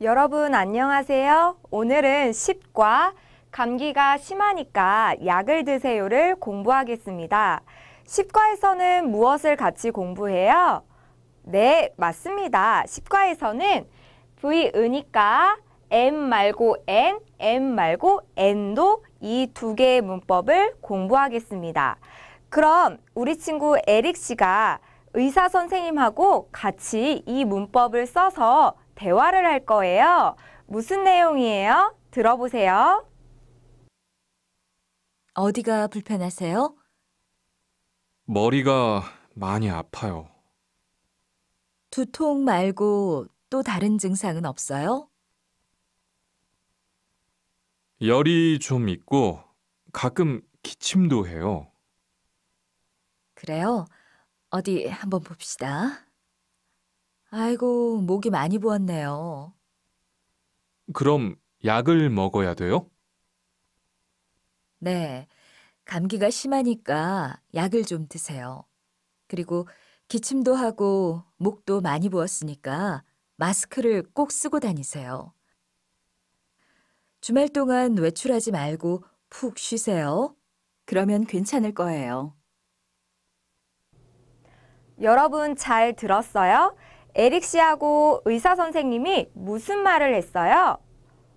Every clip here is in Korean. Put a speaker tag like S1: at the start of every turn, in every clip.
S1: 여러분 안녕하세요. 오늘은 10과 감기가 심하니까 약을 드세요를 공부하겠습니다. 10과에서는 무엇을 같이 공부해요? 네, 맞습니다. 10과에서는 V으니까 M 말고 N, M 말고 N도 이 두 개의 문법을 공부하겠습니다. 그럼 우리 친구 에릭 씨가 의사 선생님하고 같이 이 문법을 써서 대화를 할 거예요. 무슨 내용이에요? 들어보세요.
S2: 어디가 불편하세요?
S3: 머리가 많이 아파요.
S2: 두통 말고 또 다른 증상은 없어요?
S3: 열이 좀 있고 가끔 기침도 해요.
S2: 그래요? 어디 한번 봅시다. 아이고, 목이 많이 부었네요.
S3: 그럼 약을 먹어야 돼요?
S2: 네, 감기가 심하니까 약을 좀 드세요. 그리고 기침도 하고 목도 많이 부었으니까 마스크를 꼭 쓰고 다니세요. 주말 동안 외출하지 말고 푹 쉬세요. 그러면 괜찮을 거예요.
S1: 여러분 잘 들었어요? 에릭 씨하고 의사 선생님이 무슨 말을 했어요?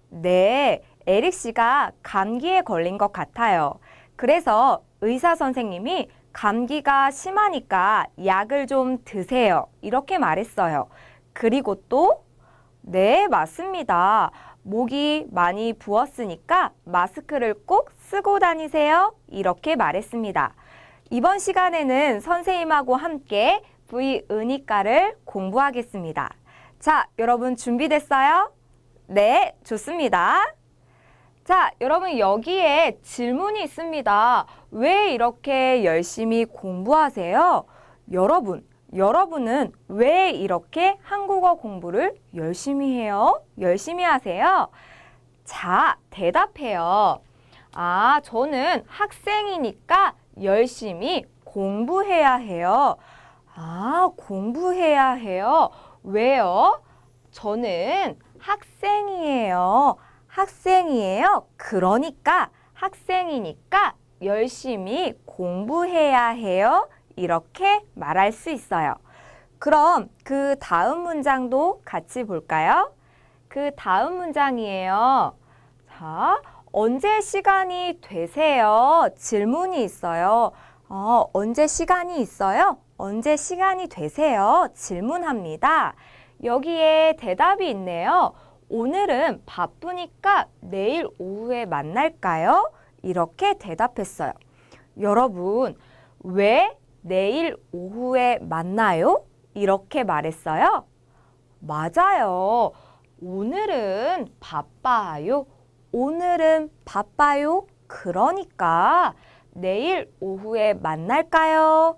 S1: 네, 에릭 씨가 감기에 걸린 것 같아요. 그래서 의사 선생님이 감기가 심하니까 약을 좀 드세요. 이렇게 말했어요. 그리고 또, 네, 맞습니다. 목이 많이 부었으니까 마스크를 꼭 쓰고 다니세요. 이렇게 말했습니다. 이번 시간에는 선생님하고 함께 부의 은이가를 공부하겠습니다. 자, 여러분 준비됐어요? 네, 좋습니다. 자, 여러분 여기에 질문이 있습니다. 왜 이렇게 열심히 공부하세요? 여러분, 여러분은 왜 이렇게 한국어 공부를 열심히 해요? 열심히 하세요? 자, 대답해요. 아, 저는 학생이니까 열심히 공부해야 해요. 아, 공부해야 해요. 왜요? 저는 학생이에요. 학생이에요. 그러니까 학생이니까 열심히 공부해야 해요. 이렇게 말할 수 있어요. 그럼 그 다음 문장도 같이 볼까요? 그 다음 문장이에요. 자, 언제 시간이 되세요? 질문이 있어요. 어, 언제 시간이 있어요? 언제 시간이 되세요? 질문합니다. 여기에 대답이 있네요. 오늘은 바쁘니까 내일 오후에 만날까요? 이렇게 대답했어요. 여러분, 왜 내일 오후에 만나요? 이렇게 말했어요. 맞아요. 오늘은 바빠요. 오늘은 바빠요. 그러니까 내일 오후에 만날까요?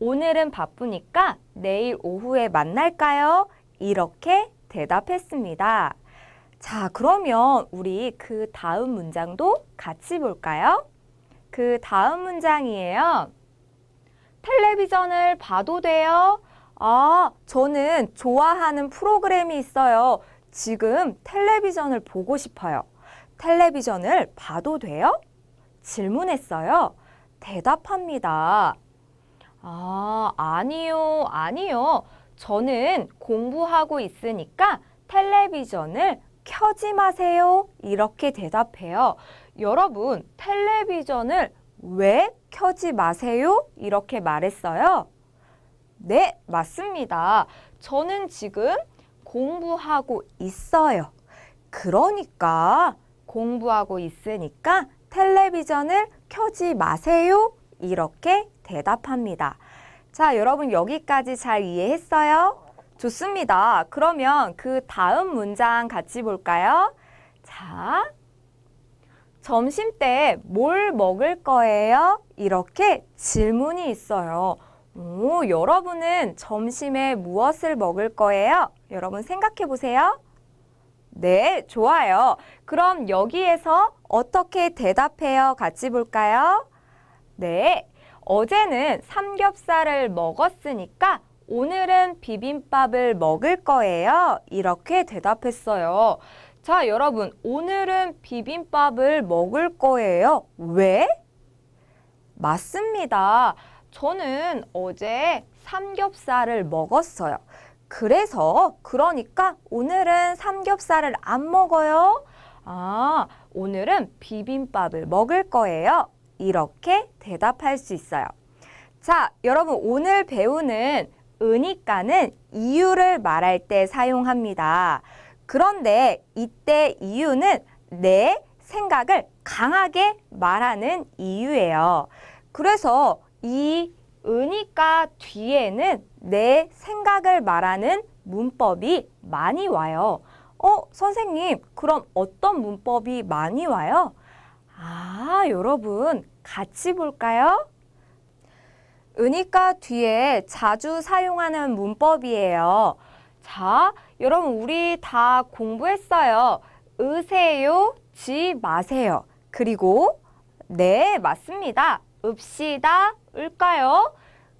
S1: 오늘은 바쁘니까 내일 오후에 만날까요? 이렇게 대답했습니다. 자, 그러면 우리 그 다음 문장도 같이 볼까요? 그 다음 문장이에요. 텔레비전을 봐도 돼요? 아, 저는 좋아하는 프로그램이 있어요. 지금 텔레비전을 보고 싶어요. 텔레비전을 봐도 돼요? 질문했어요. 대답합니다. 아, 아니요, 아니요. 저는 공부하고 있으니까 텔레비전을 켜지 마세요. 이렇게 대답해요. 여러분, 텔레비전을 왜 켜지 마세요? 이렇게 말했어요. 네, 맞습니다. 저는 지금 공부하고 있어요. 그러니까 공부하고 있으니까 텔레비전을 켜지 마세요. 이렇게 대답합니다. 자, 여러분 여기까지 잘 이해했어요? 좋습니다. 그러면 그 다음 문장 같이 볼까요? 자, 점심 때 뭘 먹을 거예요? 이렇게 질문이 있어요. 오, 여러분은 점심에 무엇을 먹을 거예요? 여러분 생각해 보세요. 네, 좋아요. 그럼 여기에서 어떻게 대답해요? 같이 볼까요? 네, 어제는 삼겹살을 먹었으니까 오늘은 비빔밥을 먹을 거예요. 이렇게 대답했어요. 자, 여러분, 오늘은 비빔밥을 먹을 거예요. 왜? 맞습니다. 저는 어제 삼겹살을 먹었어요. 그래서, 그러니까 오늘은 삼겹살을 안 먹어요. 아, 오늘은 비빔밥을 먹을 거예요. 이렇게 대답할 수 있어요. 자, 여러분 오늘 배우는 은니까는 이유를 말할 때 사용합니다. 그런데 이때 이유는 내 생각을 강하게 말하는 이유예요. 그래서 이은니까 뒤에는 내 생각을 말하는 문법이 많이 와요. 어, 선생님, 그럼 어떤 문법이 많이 와요? 아, 여러분 같이 볼까요? 은이가 뒤에 자주 사용하는 문법이에요. 자, 여러분 우리 다 공부했어요. 으세요, 지 마세요. 그리고 네, 맞습니다. 읍시다, 을까요?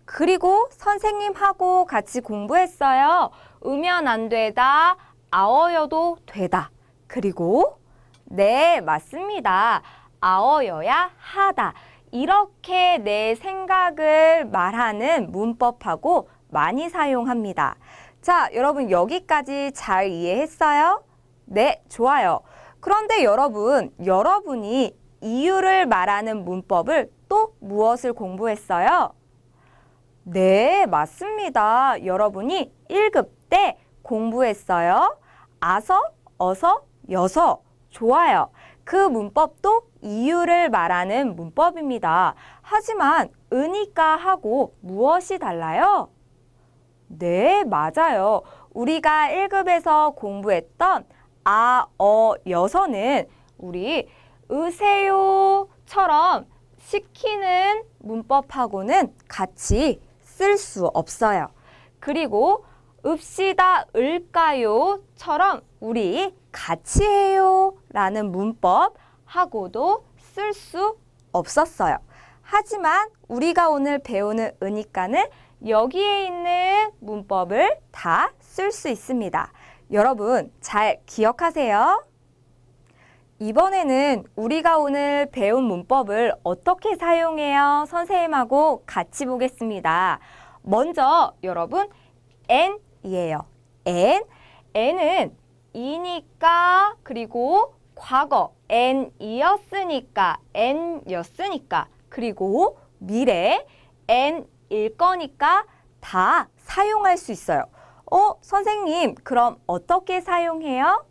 S1: 그리고 선생님하고 같이 공부했어요. 으면 안 되다, 아어여도 되다. 그리고 네, 맞습니다. 아어여야 하다. 이렇게 내 생각을 말하는 문법하고 많이 사용합니다. 자, 여러분 여기까지 잘 이해했어요? 네, 좋아요. 그런데 여러분, 여러분이 이유를 말하는 문법을 또 무엇을 공부했어요? 네, 맞습니다. 여러분이 1급 때 공부했어요. 아서, 어서, 여서. 좋아요. 그 문법도 이유를 말하는 문법입니다. 하지만 은이가 하고 무엇이 달라요? 네, 맞아요. 우리가 1급에서 공부했던 아, 어, 여서는 우리 으세요처럼 시키는 문법하고는 같이 쓸 수 없어요. 그리고 읍시다 을까요처럼 우리 같이 해요 라는 문법 하고도 쓸 수 없었어요. 하지만 우리가 오늘 배우는 은니까는 여기에 있는 문법을 다 쓸 수 있습니다. 여러분 잘 기억하세요. 이번에는 우리가 오늘 배운 문법을 어떻게 사용해요? 선생님하고 같이 보겠습니다. 먼저 여러분 n이에요. n. n은 이니까 그리고 과거 n이었으니까 n였으니까 그리고 미래 n일 거니까 다 사용할 수 있어요. 어, 선생님, 그럼 어떻게 사용해요?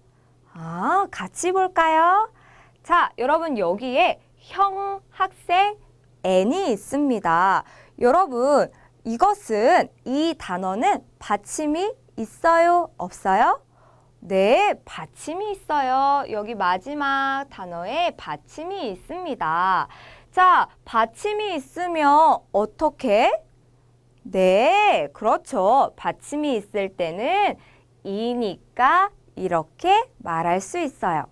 S1: 아, 같이 볼까요? 자, 여러분 여기에 형 학생 n이 있습니다. 여러분, 이것은 이 단어는 받침이 있어요, 없어요? 네, 받침이 있어요. 여기 마지막 단어에 받침이 있습니다. 자, 받침이 있으면 어떻게? 네, 그렇죠. 받침이 있을 때는 이니까 이렇게 말할 수 있어요.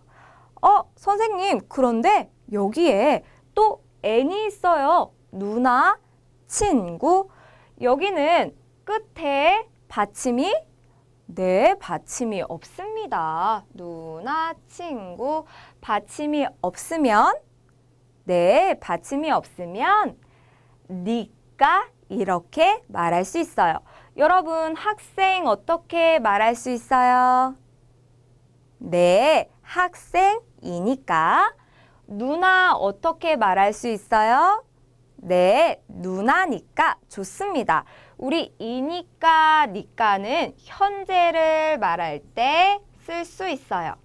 S1: 어, 선생님, 그런데 여기에 또 n이 있어요. 누나, 친구. 여기는 끝에 받침이 네, 받침이 없습니다. 누나, 친구, 받침이 없으면 네, 받침이 없으면 니까 이렇게 말할 수 있어요. 여러분, 학생 어떻게 말할 수 있어요? 네, 학생이니까. 누나 어떻게 말할 수 있어요? 네, 누나니까 좋습니다. 우리 이니까 니까는 현재를 말할 때 쓸 수 있어요.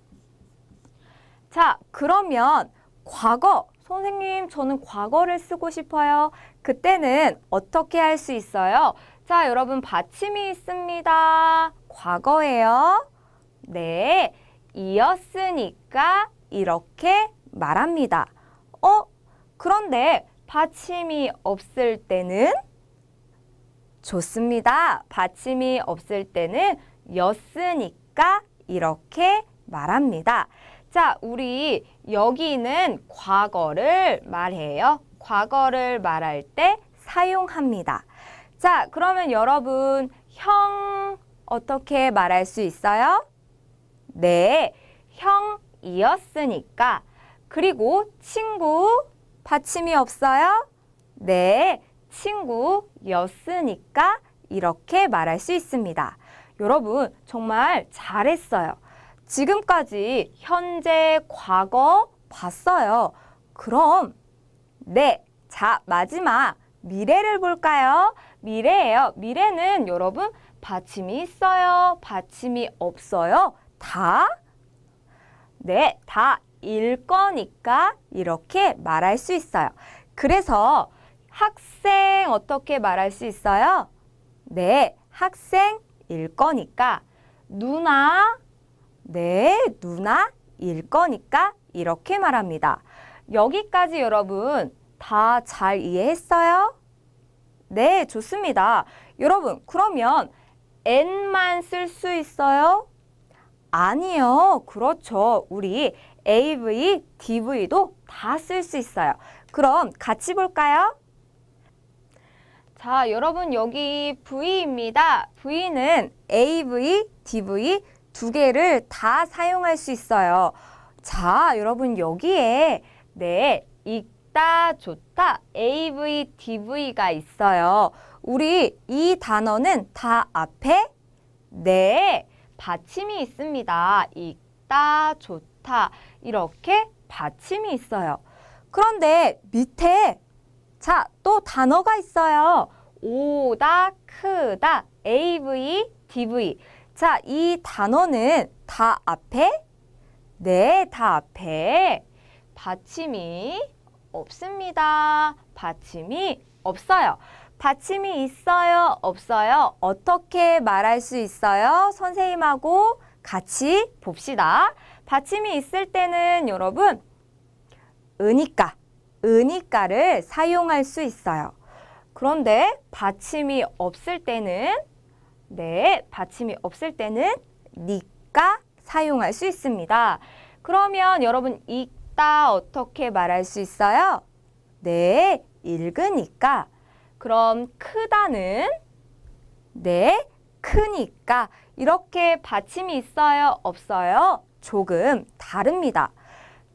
S1: 자, 그러면 과거, 선생님 저는 과거를 쓰고 싶어요. 그때는 어떻게 할 수 있어요? 자, 여러분 받침이 있습니다. 과거예요. 네, 이었으니까 이렇게 말합니다. 어? 그런데 받침이 없을 때는 좋습니다. 받침이 없을 때는 였으니까 이렇게 말합니다. 자, 우리 여기는 과거를 말해요. 과거를 말할 때 사용합니다. 자, 그러면 여러분 형 어떻게 말할 수 있어요? 네, 형이었으니까. 그리고 친구 받침이 없어요? 네, 친구였으니까 이렇게 말할 수 있습니다. 여러분 정말 잘했어요. 지금까지 현재, 과거 봤어요. 그럼 네, 자 마지막 미래를 볼까요? 미래예요. 미래는 여러분 받침이 있어요? 받침이 없어요? 다? 네, 다 일 거니까 이렇게 말할 수 있어요. 그래서 학생 어떻게 말할 수 있어요? 네, 학생일 거니까 누나, 네, 누나일 거니까 이렇게 말합니다. 여기까지 여러분 다 잘 이해했어요? 네, 좋습니다. 여러분, 그러면 n만 쓸 수 있어요? 아니요. 그렇죠. 우리 AV, DV도 다 쓸 수 있어요. 그럼 같이 볼까요? 자, 여러분 여기 V입니다. V는 AV, DV 두 개를 다 사용할 수 있어요. 자, 여러분 여기에 네, 있다 좋다, AV, DV가 있어요. 우리 이 단어는 다 앞에 네, 받침이 있습니다. 있다 좋다 이렇게 받침이 있어요. 그런데 밑에 자, 또 단어가 있어요. 오다, 크다, AV, DV. 자, 이 단어는 다 앞에, 네, 다 앞에 받침이 없습니다. 받침이 없어요. 받침이 있어요, 없어요? 어떻게 말할 수 있어요? 선생님하고 같이 봅시다. 받침이 있을 때는 여러분, 으니까, 은이가를 사용할 수 있어요. 그런데 받침이 없을 때는 네, 받침이 없을 때는 니까 사용할 수 있습니다. 그러면 여러분 읽다 어떻게 말할 수 있어요? 네, 읽으니까. 그럼 크다는 네, 크니까. 이렇게 받침이 있어요, 없어요? 조금 다릅니다.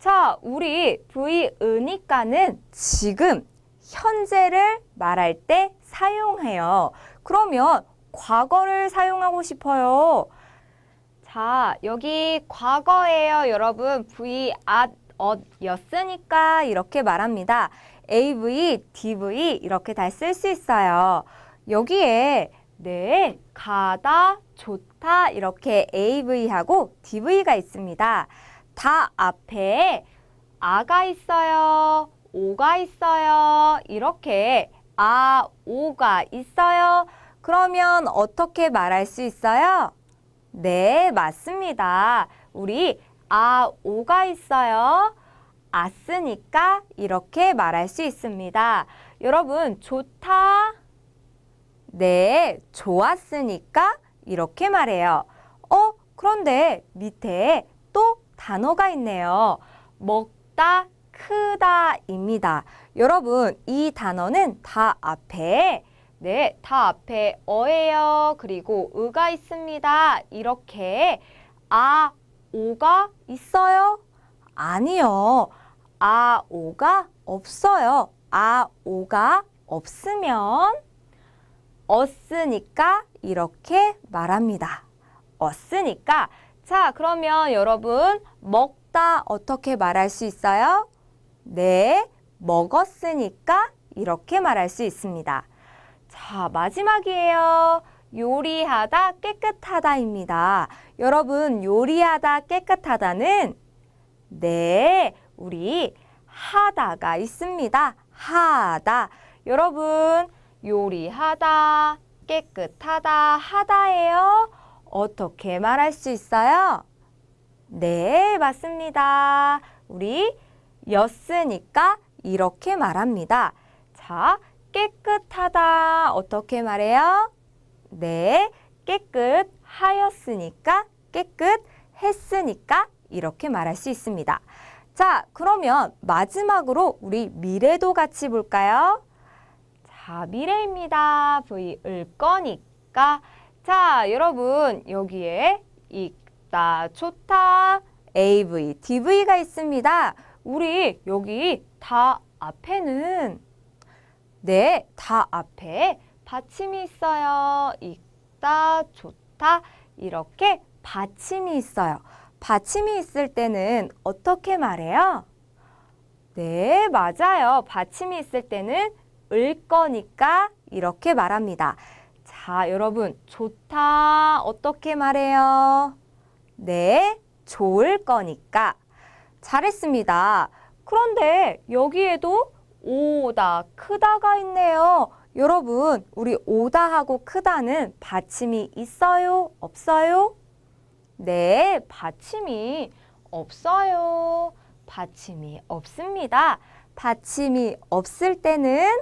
S1: 자, 우리 V으니까는 지금 현재를 말할 때 사용해요. 그러면 과거를 사용하고 싶어요. 자, 여기 과거예요, 여러분. V, at, 엇, 였으니까 이렇게 말합니다. AV, DV 이렇게 다 쓸 수 있어요. 여기에 네, 가다, 좋다 이렇게 AV하고 DV가 있습니다. 다 앞에 아가 있어요. 오가 있어요. 이렇게 아, 오가 있어요. 그러면 어떻게 말할 수 있어요? 네, 맞습니다. 우리 아, 오가 있어요. 아쓰니까 이렇게 말할 수 있습니다. 여러분, 좋다. 네, 좋았으니까 이렇게 말해요. 어, 그런데 밑에 단어가 있네요. 먹다, 크다입니다. 여러분, 이 단어는 다 앞에 네, 다 앞에 어예요. 그리고 으가 있습니다. 이렇게 아, 오가 있어요? 아니요. 아, 오가 없어요. 아, 오가 없으면 었으니까 이렇게 말합니다. 었으니까 자, 그러면 여러분 먹다 어떻게 말할 수 있어요? 네, 먹었으니까 이렇게 말할 수 있습니다. 자, 마지막이에요. 요리하다 깨끗하다입니다. 여러분, 요리하다 깨끗하다는 네, 우리 하다가 있습니다. 하다. 여러분, 요리하다, 깨끗하다, 하다예요. 어떻게 말할 수 있어요? 네, 맞습니다. 우리 였으니까 이렇게 말합니다. 자, 깨끗하다. 어떻게 말해요? 네, 깨끗하였으니까 깨끗했으니까 이렇게 말할 수 있습니다. 자, 그러면 마지막으로 우리 미래도 같이 볼까요? 자, 미래입니다. V 을 거니까 자, 여러분 여기에 있다, 좋다, AV, DV가 있습니다. 우리 여기 다 앞에는 네, 다 앞에 받침이 있어요. 있다, 좋다 이렇게 받침이 있어요. 받침이 있을 때는 어떻게 말해요? 네, 맞아요. 받침이 있을 때는 을 거니까 이렇게 말합니다. 자, 여러분 좋다 어떻게 말해요? 네, 좋을 거니까. 잘했습니다. 그런데 여기에도 오다, 크다가 있네요. 여러분, 우리 오다하고 크다는 받침이 있어요? 없어요? 네, 받침이 없어요. 받침이 없습니다. 받침이 없을 때는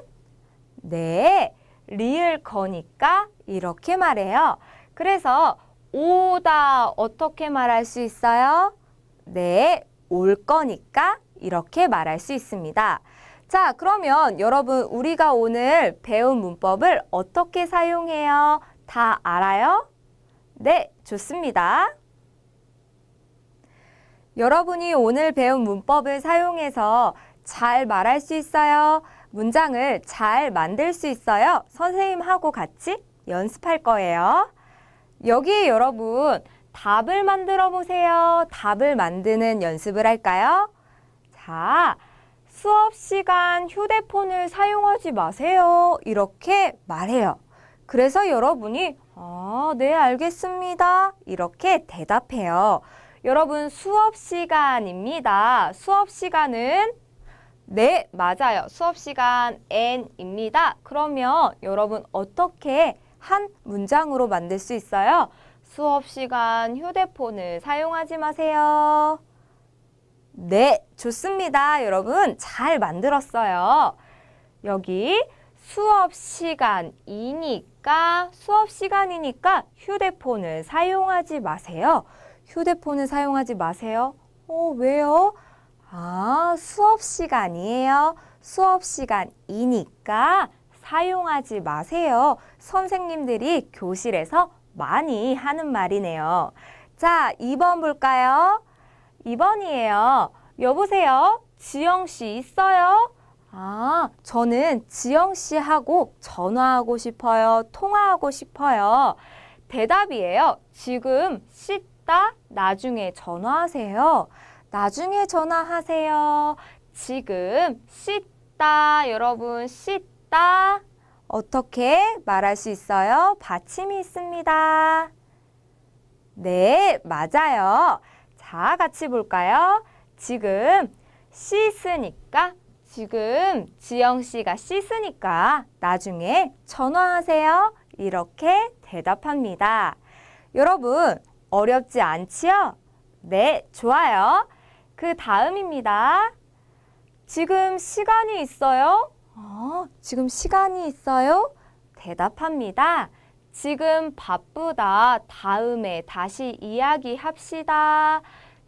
S1: 네, 리을 거니까 이렇게 말해요. 그래서 오다 어떻게 말할 수 있어요? 네, 올 거니까 이렇게 말할 수 있습니다. 자, 그러면 여러분 우리가 오늘 배운 문법을 어떻게 사용해요? 다 알아요? 네, 좋습니다. 여러분이 오늘 배운 문법을 사용해서 잘 말할 수 있어요? 문장을 잘 만들 수 있어요. 선생님하고 같이 연습할 거예요. 여기 여러분 답을 만들어 보세요. 답을 만드는 연습을 할까요? 자, 수업 시간 휴대폰을 사용하지 마세요. 이렇게 말해요. 그래서 여러분이 아, 네, 알겠습니다. 이렇게 대답해요. 여러분 수업 시간입니다. 수업 시간은 네, 맞아요. 수업 시간 N입니다. 그러면 여러분 어떻게 한 문장으로 만들 수 있어요? 수업 시간 휴대폰을 사용하지 마세요. 네, 좋습니다. 여러분 잘 만들었어요. 여기 수업 시간이니까 수업 시간이니까 휴대폰을 사용하지 마세요. 휴대폰을 사용하지 마세요. 어, 왜요? 아, 수업 시간이에요. 수업 시간이니까 사용하지 마세요. 선생님들이 교실에서 많이 하는 말이네요. 자, 2번 볼까요? 2번이에요. 여보세요? 지영 씨 있어요? 아, 저는 지영 씨하고 전화하고 싶어요. 통화하고 싶어요. 대답이에요. 지금 씻다 나중에 전화하세요. 나중에 전화하세요. 지금 씻다 여러분 씻다 어떻게 말할 수 있어요? 받침이 있습니다. 네, 맞아요. 자, 같이 볼까요? 지금 씻으니까 지금 지영 씨가 씻으니까 나중에 전화하세요. 이렇게 대답합니다. 여러분, 어렵지 않지요? 네, 좋아요. 그 다음입니다. 지금 시간이 있어요? 어, 지금 시간이 있어요? 대답합니다. 지금 바쁘다. 다음에 다시 이야기합시다.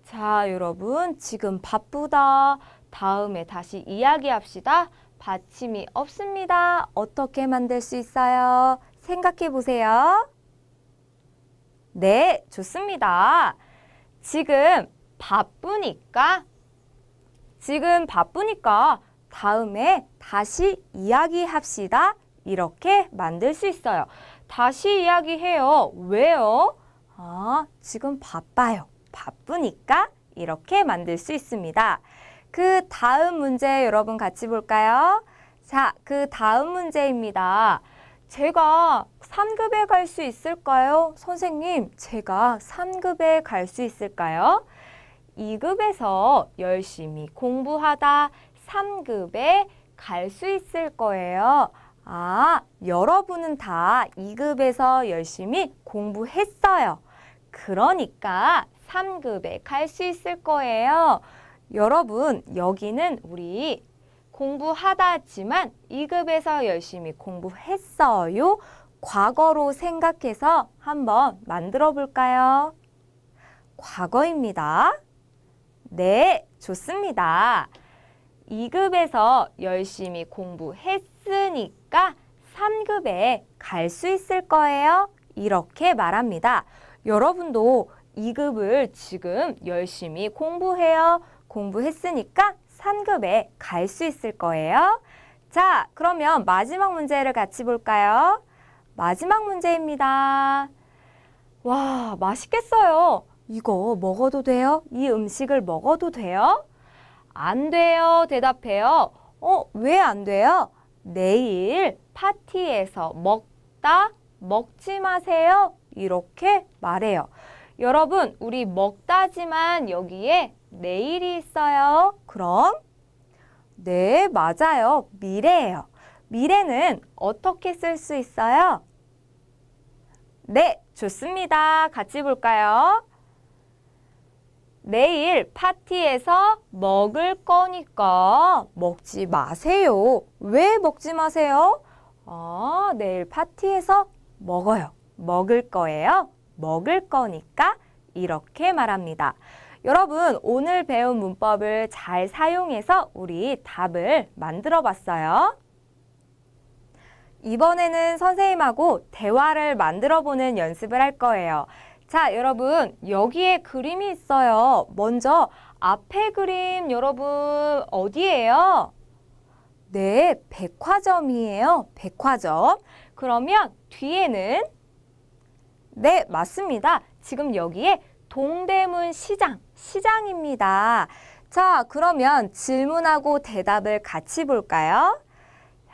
S1: 자, 여러분. 지금 바쁘다. 다음에 다시 이야기합시다. 받침이 없습니다. 어떻게 만들 수 있어요? 생각해 보세요. 네, 좋습니다. 지금 바쁘니까 지금 바쁘니까 다음에 다시 이야기합시다. 이렇게 만들 수 있어요. 다시 이야기해요. 왜요? 아, 지금 바빠요. 바쁘니까 이렇게 만들 수 있습니다. 그 다음 문제 여러분 같이 볼까요? 자, 그 다음 문제입니다. 제가 3급에 갈 수 있을까요? 선생님, 제가 3급에 갈 수 있을까요? 2급에서 열심히 공부하다 3급에 갈 수 있을 거예요. 아, 여러분은 다 2급에서 열심히 공부했어요. 그러니까 3급에 갈 수 있을 거예요. 여러분, 여기는 우리 공부하다지만 2급에서 열심히 공부했어요. 과거로 생각해서 한번 만들어 볼까요? 과거입니다. 네, 좋습니다. 2급에서 열심히 공부했으니까 3급에 갈 수 있을 거예요. 이렇게 말합니다. 여러분도 2급을 지금 열심히 공부해요. 공부했으니까 3급에 갈 수 있을 거예요. 자, 그러면 마지막 문제를 같이 볼까요? 마지막 문제입니다. 와, 맛있겠어요. 이거 먹어도 돼요? 이 음식을 먹어도 돼요? 안 돼요. 대답해요. 어, 왜 안 돼요? 내일 파티에서 먹다, 먹지 마세요. 이렇게 말해요. 여러분, 우리 먹다지만 여기에 내일이 있어요. 그럼? 네, 맞아요. 미래예요. 미래는 어떻게 쓸 수 있어요? 네, 좋습니다. 같이 볼까요? 내일 파티에서 먹을 거니까 먹지 마세요. 왜 먹지 마세요? 어, 내일 파티에서 먹어요. 먹을 거예요. 먹을 거니까 이렇게 말합니다. 여러분, 오늘 배운 문법을 잘 사용해서 우리 답을 만들어 봤어요. 이번에는 선생님하고 대화를 만들어 보는 연습을 할 거예요. 자, 여러분 여기에 그림이 있어요. 먼저 앞에 그림 여러분 어디예요? 네, 백화점이에요. 백화점. 그러면 뒤에는 네, 맞습니다. 지금 여기에 동대문 시장, 시장입니다. 자, 그러면 질문하고 대답을 같이 볼까요?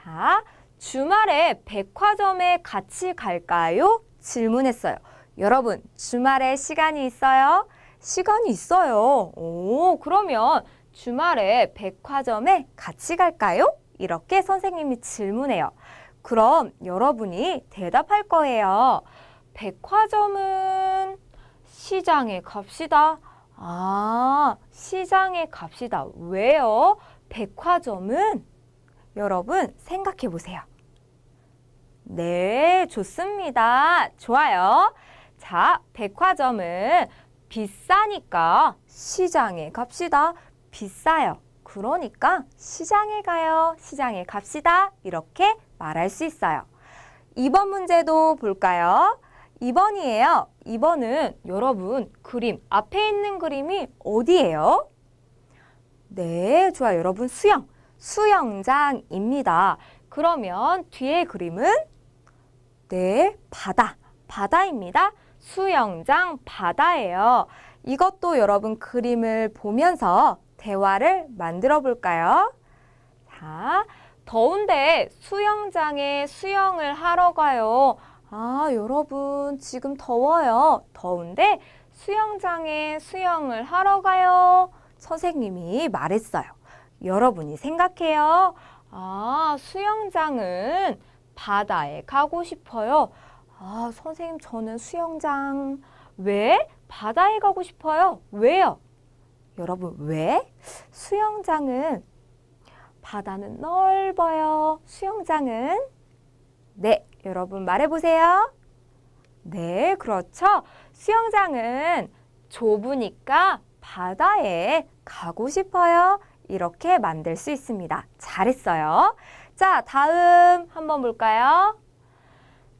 S1: 자, 주말에 백화점에 같이 갈까요? 질문했어요. 여러분, 주말에 시간이 있어요? 시간이 있어요. 오, 그러면 주말에 백화점에 같이 갈까요? 이렇게 선생님이 질문해요. 그럼 여러분이 대답할 거예요. 백화점은 시장에 갑시다. 아, 시장에 갑시다. 왜요? 백화점은 여러분 생각해 보세요. 네, 좋습니다. 좋아요. 자, 백화점은 비싸니까 시장에 갑시다. 비싸요. 그러니까 시장에 가요. 시장에 갑시다. 이렇게 말할 수 있어요. 2번 문제도 볼까요? 2번이에요. 2번은 여러분 그림, 앞에 있는 그림이 어디예요? 네, 좋아 여러분 수영, 수영장입니다. 그러면 뒤에 그림은 네, 바다, 바다입니다. 수영장 바다예요. 이것도 여러분 그림을 보면서 대화를 만들어 볼까요? 자, 더운데 수영장에 수영을 하러 가요. 아, 여러분 지금 더워요. 더운데 수영장에 수영을 하러 가요. 선생님이 말했어요. 여러분이 생각해요. 아, 수영장은 바다에 가고 싶어요. 아, 선생님 저는 수영장 왜 바다에 가고 싶어요? 왜요? 여러분 왜? 수영장은 바다는 넓어요. 수영장은 네, 여러분 말해보세요. 네, 그렇죠. 수영장은 좁으니까 바다에 가고 싶어요. 이렇게 만들 수 있습니다. 잘했어요. 자, 다음 한번 볼까요?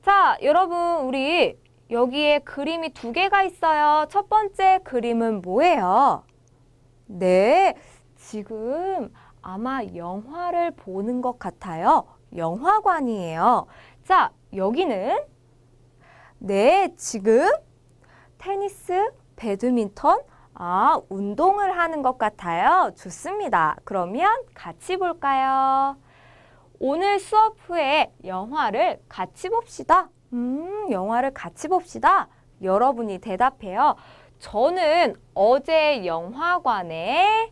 S1: 자, 여러분 우리 여기에 그림이 두 개가 있어요. 첫 번째 그림은 뭐예요? 네, 지금 아마 영화를 보는 것 같아요. 영화관이에요. 자, 여기는 네, 지금 테니스, 배드민턴, 아, 운동을 하는 것 같아요. 좋습니다. 그러면 같이 볼까요? 오늘 수업 후에 영화를 같이 봅시다. 음, 영화를 같이 봅시다. 여러분이 대답해요. 저는 어제 영화관에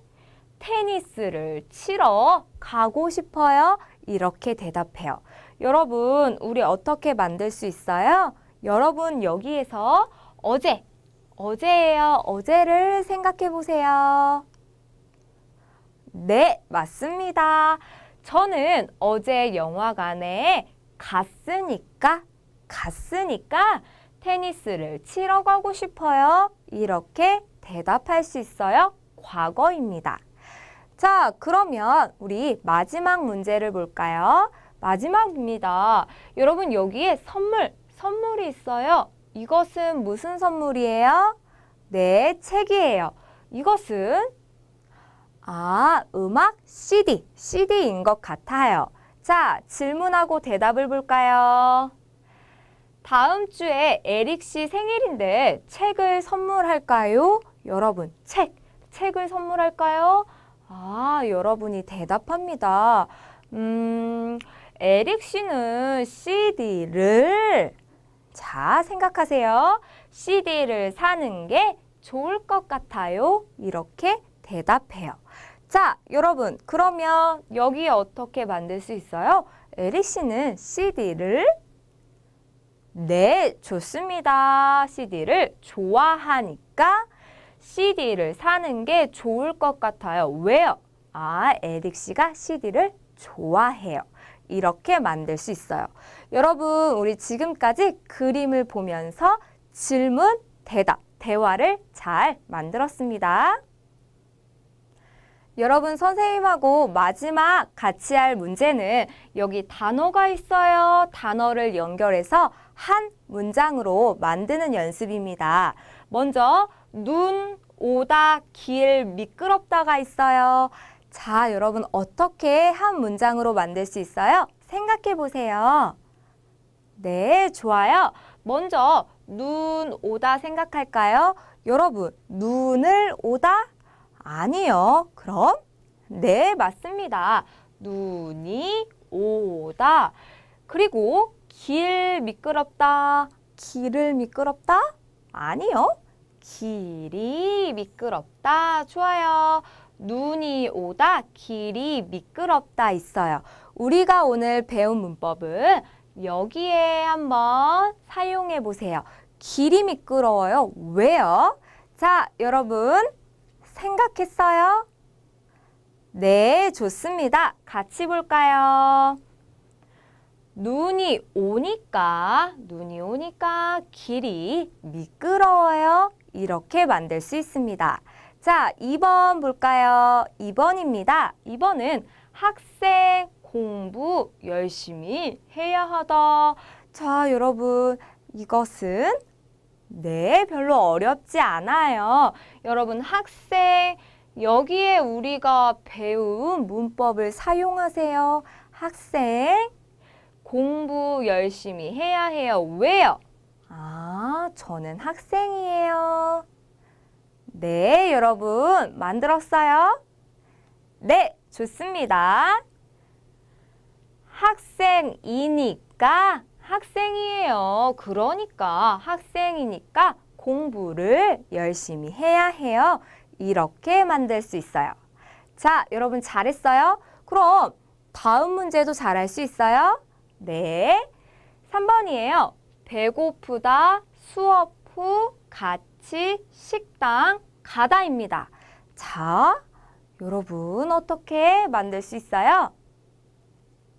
S1: 테니스를 치러 가고 싶어요. 이렇게 대답해요. 여러분, 우리 어떻게 만들 수 있어요? 여러분, 여기에서 어제, 어제예요. 어제를 생각해 보세요. 네, 맞습니다. 저는 어제 영화관에 갔으니까 갔으니까 테니스를 치러 가고 싶어요. 이렇게 대답할 수 있어요. 과거입니다. 자, 그러면 우리 마지막 문제를 볼까요? 마지막입니다. 여러분 여기에 선물, 선물이 있어요. 이것은 무슨 선물이에요? 네, 책이에요. 이것은 아, 음악 CD, CD인 것 같아요. 자, 질문하고 대답을 볼까요? 다음 주에 에릭 씨 생일인데 책을 선물할까요? 여러분, 책, 책을 선물할까요? 아, 여러분이 대답합니다. 음, 에릭 씨는 CD를 자, 생각하세요. CD를 사는 게 좋을 것 같아요. 이렇게 대답해요. 자, 여러분 그러면 여기 어떻게 만들 수 있어요? 에리 씨는 CD를 네, 좋습니다. CD를 좋아하니까 CD를 사는 게 좋을 것 같아요. 왜요? 아, 에릭 씨가 CD를 좋아해요. 이렇게 만들 수 있어요. 여러분, 우리 지금까지 그림을 보면서 질문, 대답, 대화를 잘 만들었습니다. 여러분 선생님하고 마지막 같이 할 문제는 여기 단어가 있어요. 단어를 연결해서 한 문장으로 만드는 연습입니다. 먼저 눈, 오다, 길, 미끄럽다가 있어요. 자, 여러분 어떻게 한 문장으로 만들 수 있어요? 생각해 보세요. 네, 좋아요. 먼저 눈, 오다 생각할까요? 여러분, 눈을 오다 아니요. 그럼? 네, 맞습니다. 눈이 오다. 그리고 길 미끄럽다. 길을 미끄럽다? 아니요. 길이 미끄럽다. 좋아요. 눈이 오다, 길이 미끄럽다 있어요. 우리가 오늘 배운 문법은 여기에 한번 사용해 보세요. 길이 미끄러워요. 왜요? 자, 여러분. 생각했어요? 네, 좋습니다. 같이 볼까요? 눈이 오니까, 눈이 오니까 길이 미끄러워요. 이렇게 만들 수 있습니다. 자, 2번 볼까요? 2번입니다. 2번은 학생 공부 열심히 해야 하다. 자, 여러분, 이것은 네, 별로 어렵지 않아요. 여러분 학생, 여기에 우리가 배운 문법을 사용하세요. 학생, 공부 열심히 해야 해요. 왜요? 아, 저는 학생이에요. 네, 여러분 만들었어요? 네, 좋습니다. 학생이니까 학생이에요. 그러니까 학생이니까 공부를 열심히 해야 해요. 이렇게 만들 수 있어요. 자, 여러분 잘했어요? 그럼 다음 문제도 잘할 수 있어요? 네. 3번이에요. 배고프다, 수업 후, 같이, 식당, 가다입니다. 자, 여러분 어떻게 만들 수 있어요?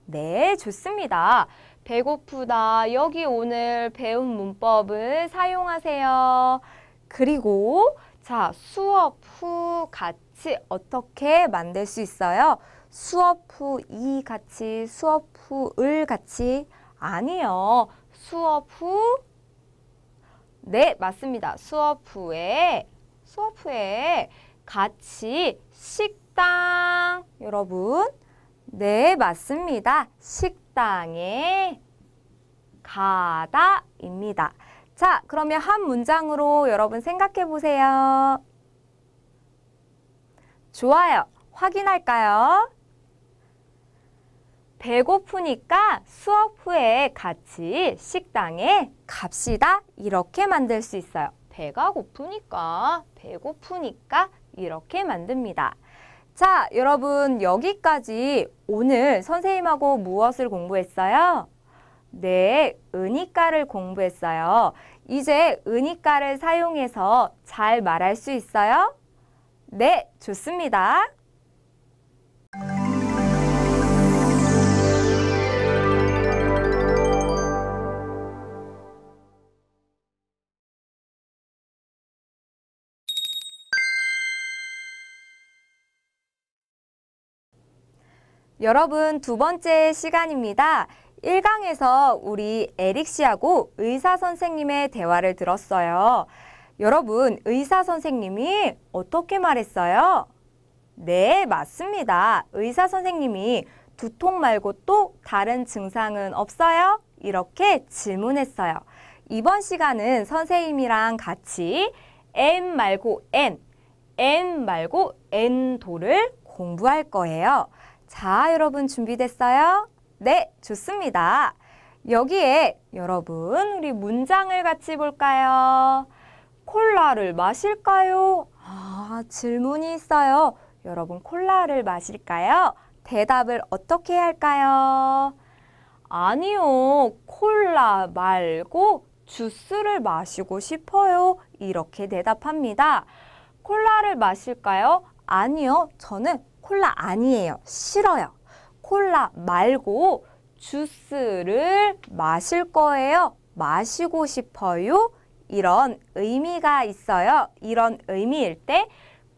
S1: 네, 좋습니다. 배고프다. 여기 오늘 배운 문법을 사용하세요. 그리고 자 수업 후 같이 어떻게 만들 수 있어요? 수업 후 이 같이, 수업 후 을 같이 아니요. 수업 후 네, 맞습니다. 수업 후에 수업 후에 같이 식당 여러분 네, 맞습니다. 식당에 가다입니다. 자, 그러면 한 문장으로 여러분 생각해 보세요. 좋아요. 확인할까요? 배고프니까 수업 후에 같이 식당에 갑시다. 이렇게 만들 수 있어요. 배가 고프니까, 배고프니까 이렇게 만듭니다. 자, 여러분 여기까지 오늘 선생님하고 무엇을 공부했어요? 네, 은이가를 공부했어요. 이제 은이가를 사용해서 잘 말할 수 있어요? 네, 좋습니다. 여러분 두 번째 시간입니다. 1강에서 우리 에릭 씨하고 의사 선생님의 대화를 들었어요. 여러분 의사 선생님이 어떻게 말했어요? 네, 맞습니다. 의사 선생님이 두통 말고 또 다른 증상은 없어요? 이렇게 질문했어요. 이번 시간은 선생님이랑 같이 N 말고 N, N 말고 N도를 공부할 거예요. 자, 여러분 준비됐어요? 네, 좋습니다. 여기에 여러분 우리 문장을 같이 볼까요? 콜라를 마실까요? 아, 질문이 있어요. 여러분 콜라를 마실까요? 대답을 어떻게 할까요? 아니요, 콜라 말고 주스를 마시고 싶어요. 이렇게 대답합니다. 콜라를 마실까요? 아니요, 저는 콜라 아니에요. 싫어요. 콜라 말고 주스를 마실 거예요. 마시고 싶어요. 이런 의미가 있어요. 이런 의미일 때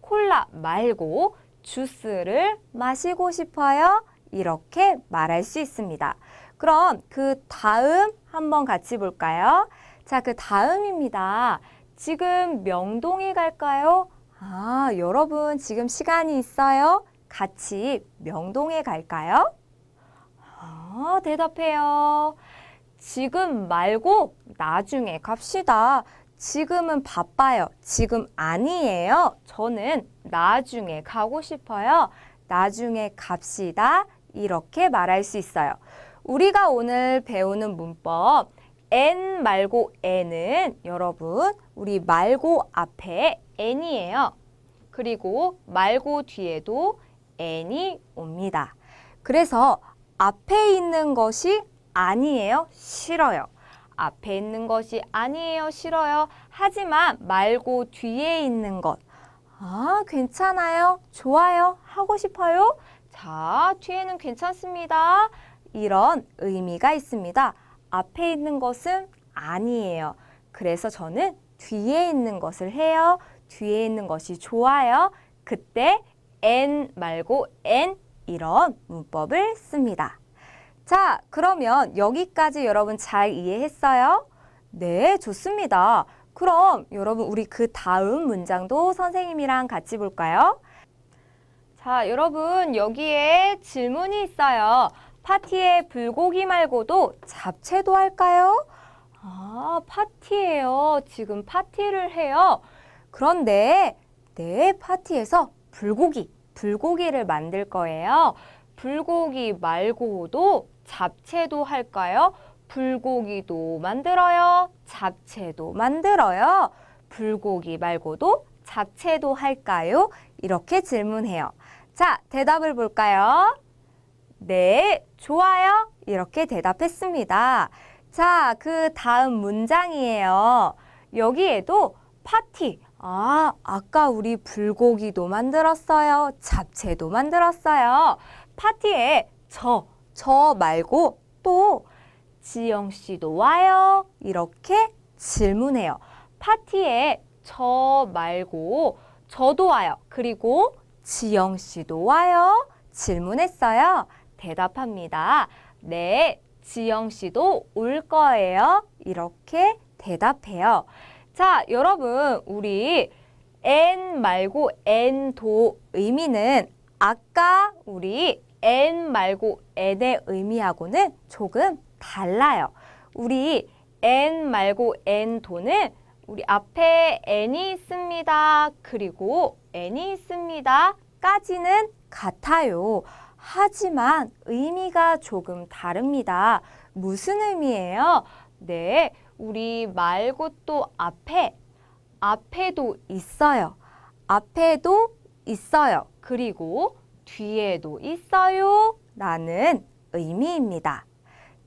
S1: 콜라 말고 주스를 마시고 싶어요. 이렇게 말할 수 있습니다. 그럼 그 다음 한번 같이 볼까요? 자, 그 다음입니다. 지금 명동에 갈까요? 아, 여러분 지금 시간이 있어요? 같이 명동에 갈까요? 아, 대답해요. 지금 말고 나중에 갑시다. 지금은 바빠요. 지금 아니에요. 저는 나중에 가고 싶어요. 나중에 갑시다. 이렇게 말할 수 있어요. 우리가 오늘 배우는 문법 n 말고 n은 여러분 우리 말고 앞에 n이에요. 그리고 말고 뒤에도 n이 옵니다. 그래서 앞에 있는 것이 아니에요, 싫어요. 앞에 있는 것이 아니에요, 싫어요. 하지만 말고 뒤에 있는 것. 아, 괜찮아요, 좋아요, 하고 싶어요. 자, 뒤에는 괜찮습니다. 이런 의미가 있습니다. 앞에 있는 것은 아니에요. 그래서 저는 뒤에 있는 것을 해요. 뒤에 있는 것이 좋아요. 그때 n 말고 n 이런 문법을 씁니다. 자, 그러면 여기까지 여러분 잘 이해했어요? 네, 좋습니다. 그럼 여러분 우리 그 다음 문장도 선생님이랑 같이 볼까요? 자, 여러분 여기에 질문이 있어요. 파티에 불고기 말고도 잡채도 할까요? 아, 파티예요. 지금 파티를 해요. 그런데 네, 파티에서 불고기, 불고기를 만들 거예요. 불고기 말고도 잡채도 할까요? 불고기도 만들어요. 잡채도 만들어요. 불고기 말고도 잡채도 할까요? 이렇게 질문해요. 자, 대답을 볼까요? 네, 좋아요. 이렇게 대답했습니다. 자, 그 다음 문장이에요. 여기에도 파티, 아, 아까 우리 불고기도 만들었어요. 잡채도 만들었어요. 파티에 저, 저 말고 또 지영 씨도 와요. 이렇게 질문해요. 파티에 저 말고 저도 와요. 그리고 지영 씨도 와요. 질문했어요. 대답합니다. 네, 지영 씨도 올 거예요. 이렇게 대답해요. 자, 여러분 우리 n 말고 n도 의미는 아까 우리 n 말고 n의 의미하고는 조금 달라요. 우리 n 말고 n도는 우리 앞에 n이 있습니다. 그리고 n이 있습니다. 까지는 같아요. 하지만 의미가 조금 다릅니다. 무슨 의미예요? 네, 우리 말고 또 앞에 앞에도 있어요. 앞에도 있어요. 그리고 뒤에도 있어요. 라는 의미입니다.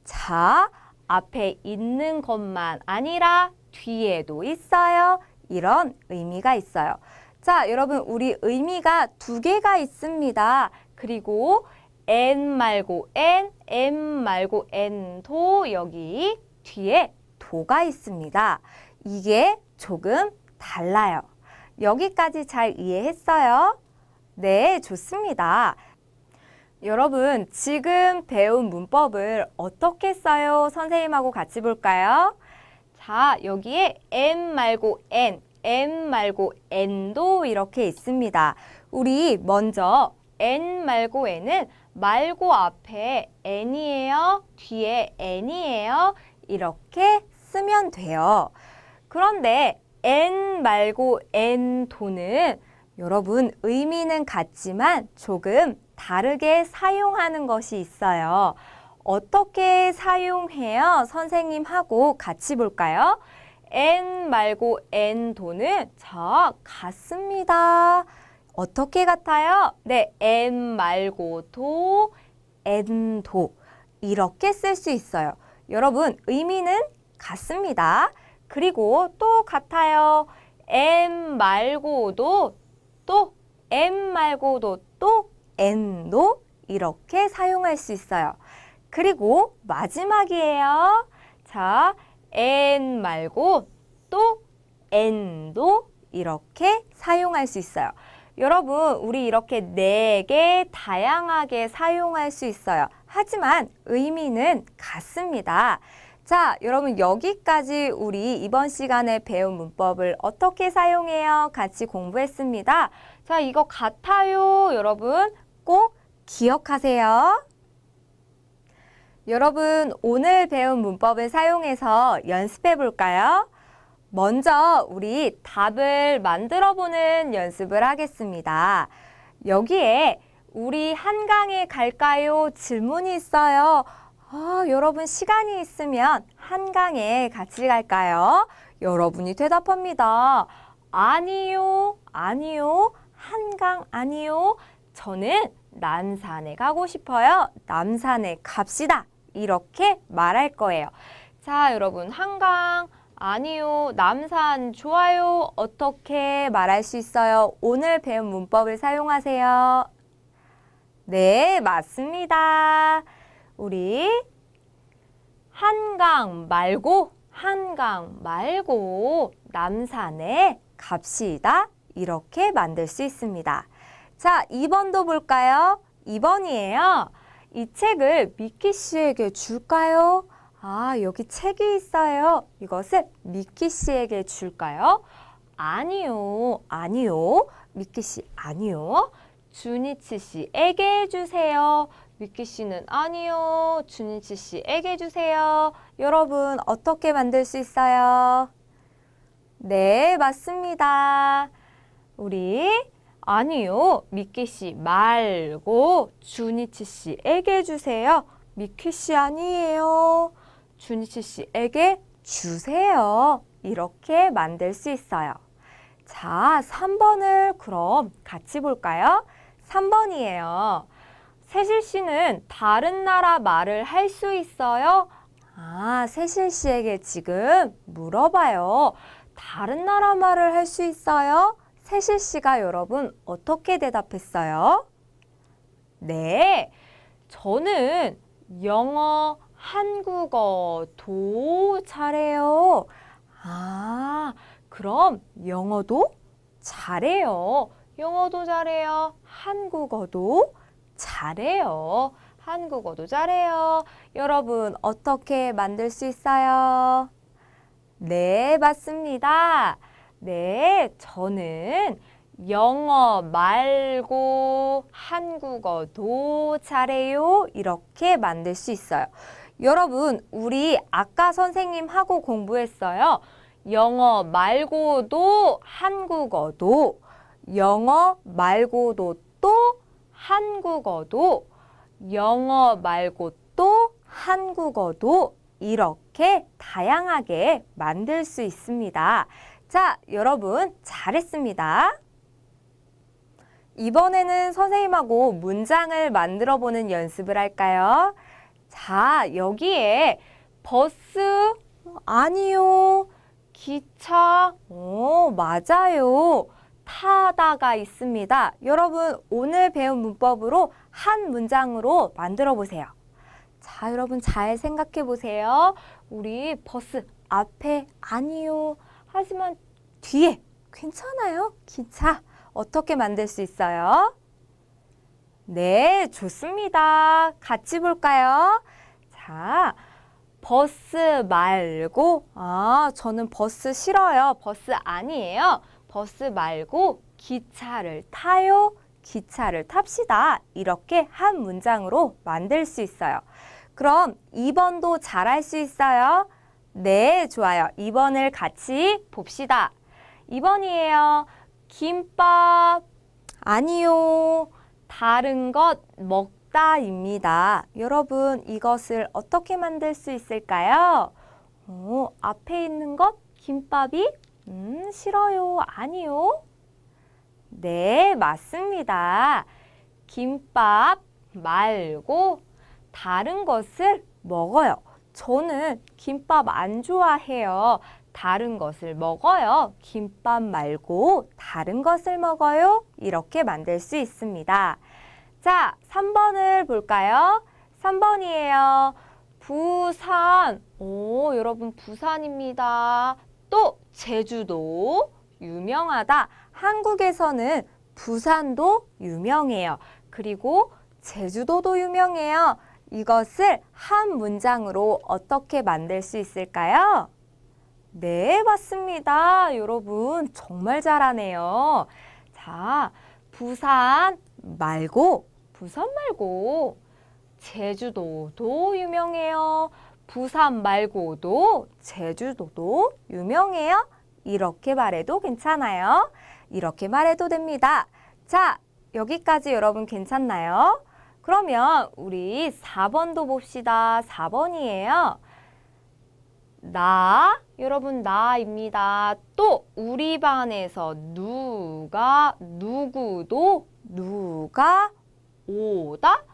S1: 자, 앞에 있는 것만 아니라 뒤에도 있어요. 이런 의미가 있어요. 자, 여러분 우리 의미가 두 개가 있습니다. 그리고 n 말고 n, m 말고 n도 여기 뒤에 도가 있습니다. 이게 조금 달라요. 여기까지 잘 이해했어요? 네, 좋습니다. 여러분, 지금 배운 문법을 어떻게 써요? 선생님하고 같이 볼까요? 자, 여기에 m 말고 n, m 말고 n도 이렇게 있습니다. 우리 먼저 n 말고 n은 말고 앞에 n이에요, 뒤에 n이에요. 이렇게 쓰면 돼요. 그런데 n 말고 n 도는 여러분 의미는 같지만 조금 다르게 사용하는 것이 있어요. 어떻게 사용해요? 선생님하고 같이 볼까요? n 말고 n 도는 저 같습니다. 어떻게 같아요? 네, n 말고 도, n 도 이렇게 쓸 수 있어요. 여러분 의미는 같습니다. 그리고 또 같아요. M 말고도 또 M 말고도 또 N도 이렇게 사용할 수 있어요. 그리고 마지막이에요. 자, N 말고 또 N도 이렇게 사용할 수 있어요. 여러분, 우리 이렇게 네 개 다양하게 사용할 수 있어요. 하지만 의미는 같습니다. 자, 여러분 여기까지 우리 이번 시간에 배운 문법을 어떻게 사용해요? 같이 공부했습니다. 자, 이거 같아요. 여러분 꼭 기억하세요. 여러분 오늘 배운 문법을 사용해서 연습해 볼까요? 먼저 우리 답을 만들어 보는 연습을 하겠습니다. 여기에 우리 한강에 갈까요? 질문이 있어요. 아, 여러분 시간이 있으면 한강에 같이 갈까요? 여러분이 대답합니다. 아니요, 아니요, 한강 아니요. 저는 남산에 가고 싶어요. 남산에 갑시다. 이렇게 말할 거예요. 자, 여러분 한강 아니요, 남산 좋아요. 어떻게 말할 수 있어요? 오늘 배운 문법을 사용하세요. 네, 맞습니다. 우리 한강 말고 한강 말고 남산에 갑시다 이렇게 만들 수 있습니다. 자, 2번도 볼까요? 2번이에요. 이 책을 미키 씨에게 줄까요? 아, 여기 책이 있어요. 이것을 미키 씨에게 줄까요? 아니요, 아니요. 미키 씨, 아니요. 주니치 씨에게 주세요. 위키 씨는 아니요. 준인치 씨에게 주세요. 여러분 어떻게 만들 수 있어요? 네, 맞습니다. 우리 아니요. 미키 씨 말고 준이치 씨에게 주세요. 미키 씨 아니에요. 준이치 씨에게 주세요. 이렇게 만들 수 있어요. 자, 3번을 그럼 같이 볼까요? 3번이에요. 세실 씨는 다른 나라 말을 할 수 있어요? 아, 세실 씨에게 지금 물어봐요. 다른 나라 말을 할 수 있어요? 세실 씨가 여러분 어떻게 대답했어요? 네, 저는 영어, 한국어 도 잘해요. 아, 그럼 영어도 잘해요. 영어도 잘해요. 한국어도 잘해요. 한국어도 잘해요. 여러분 어떻게 만들 수 있어요? 네, 맞습니다. 네, 저는 영어 말고 한국어도 잘해요. 이렇게 만들 수 있어요. 여러분, 우리 아까 선생님하고 공부했어요. 영어 말고도 한국어도, 영어 말고도 또 한국어도 영어 말고 또 한국어도 이렇게 다양하게 만들 수 있습니다. 자, 여러분 잘했습니다. 이번에는 선생님하고 문장을 만들어 보는 연습을 할까요? 자, 여기에 버스, 아니요, 기차, 오, 어, 맞아요. 파다가 있습니다. 여러분 오늘 배운 문법으로 한 문장으로 만들어 보세요. 자, 여러분 잘 생각해 보세요. 우리 버스 앞에 아니요. 하지만 뒤에 괜찮아요. 기차 어떻게 만들 수 있어요? 네, 좋습니다. 같이 볼까요? 자, 버스 말고 아, 저는 버스 싫어요. 버스 아니에요. 버스 말고 기차를 타요. 기차를 탑시다. 이렇게 한 문장으로 만들 수 있어요. 그럼 2번도 잘할 수 있어요. 네, 좋아요. 2번을 같이 봅시다. 2번이에요. 김밥 아니요. 다른 것 먹다입니다. 여러분 이것을 어떻게 만들 수 있을까요? 오, 앞에 있는 것 김밥이 음, 싫어요, 아니요. 네, 맞습니다. 김밥 말고 다른 것을 먹어요. 저는 김밥 안 좋아해요. 다른 것을 먹어요. 김밥 말고 다른 것을 먹어요. 이렇게 만들 수 있습니다. 자, 3번을 볼까요? 3번이에요. 부산. 오, 여러분 부산입니다. 또 제주도 유명하다. 한국에서는 부산도 유명해요. 그리고 제주도도 유명해요. 이것을 한 문장으로 어떻게 만들 수 있을까요? 네, 맞습니다. 여러분 정말 잘하네요. 자, 부산 말고 부산 말고 제주도도 유명해요. 부산 말고도 제주도도 유명해요. 이렇게 말해도 괜찮아요. 이렇게 말해도 됩니다. 자, 여기까지 여러분 괜찮나요? 그러면 우리 4번도 봅시다. 4번이에요. 나, 여러분 나입니다. 또 우리 반에서 누가, 누구도, 누가, 오다,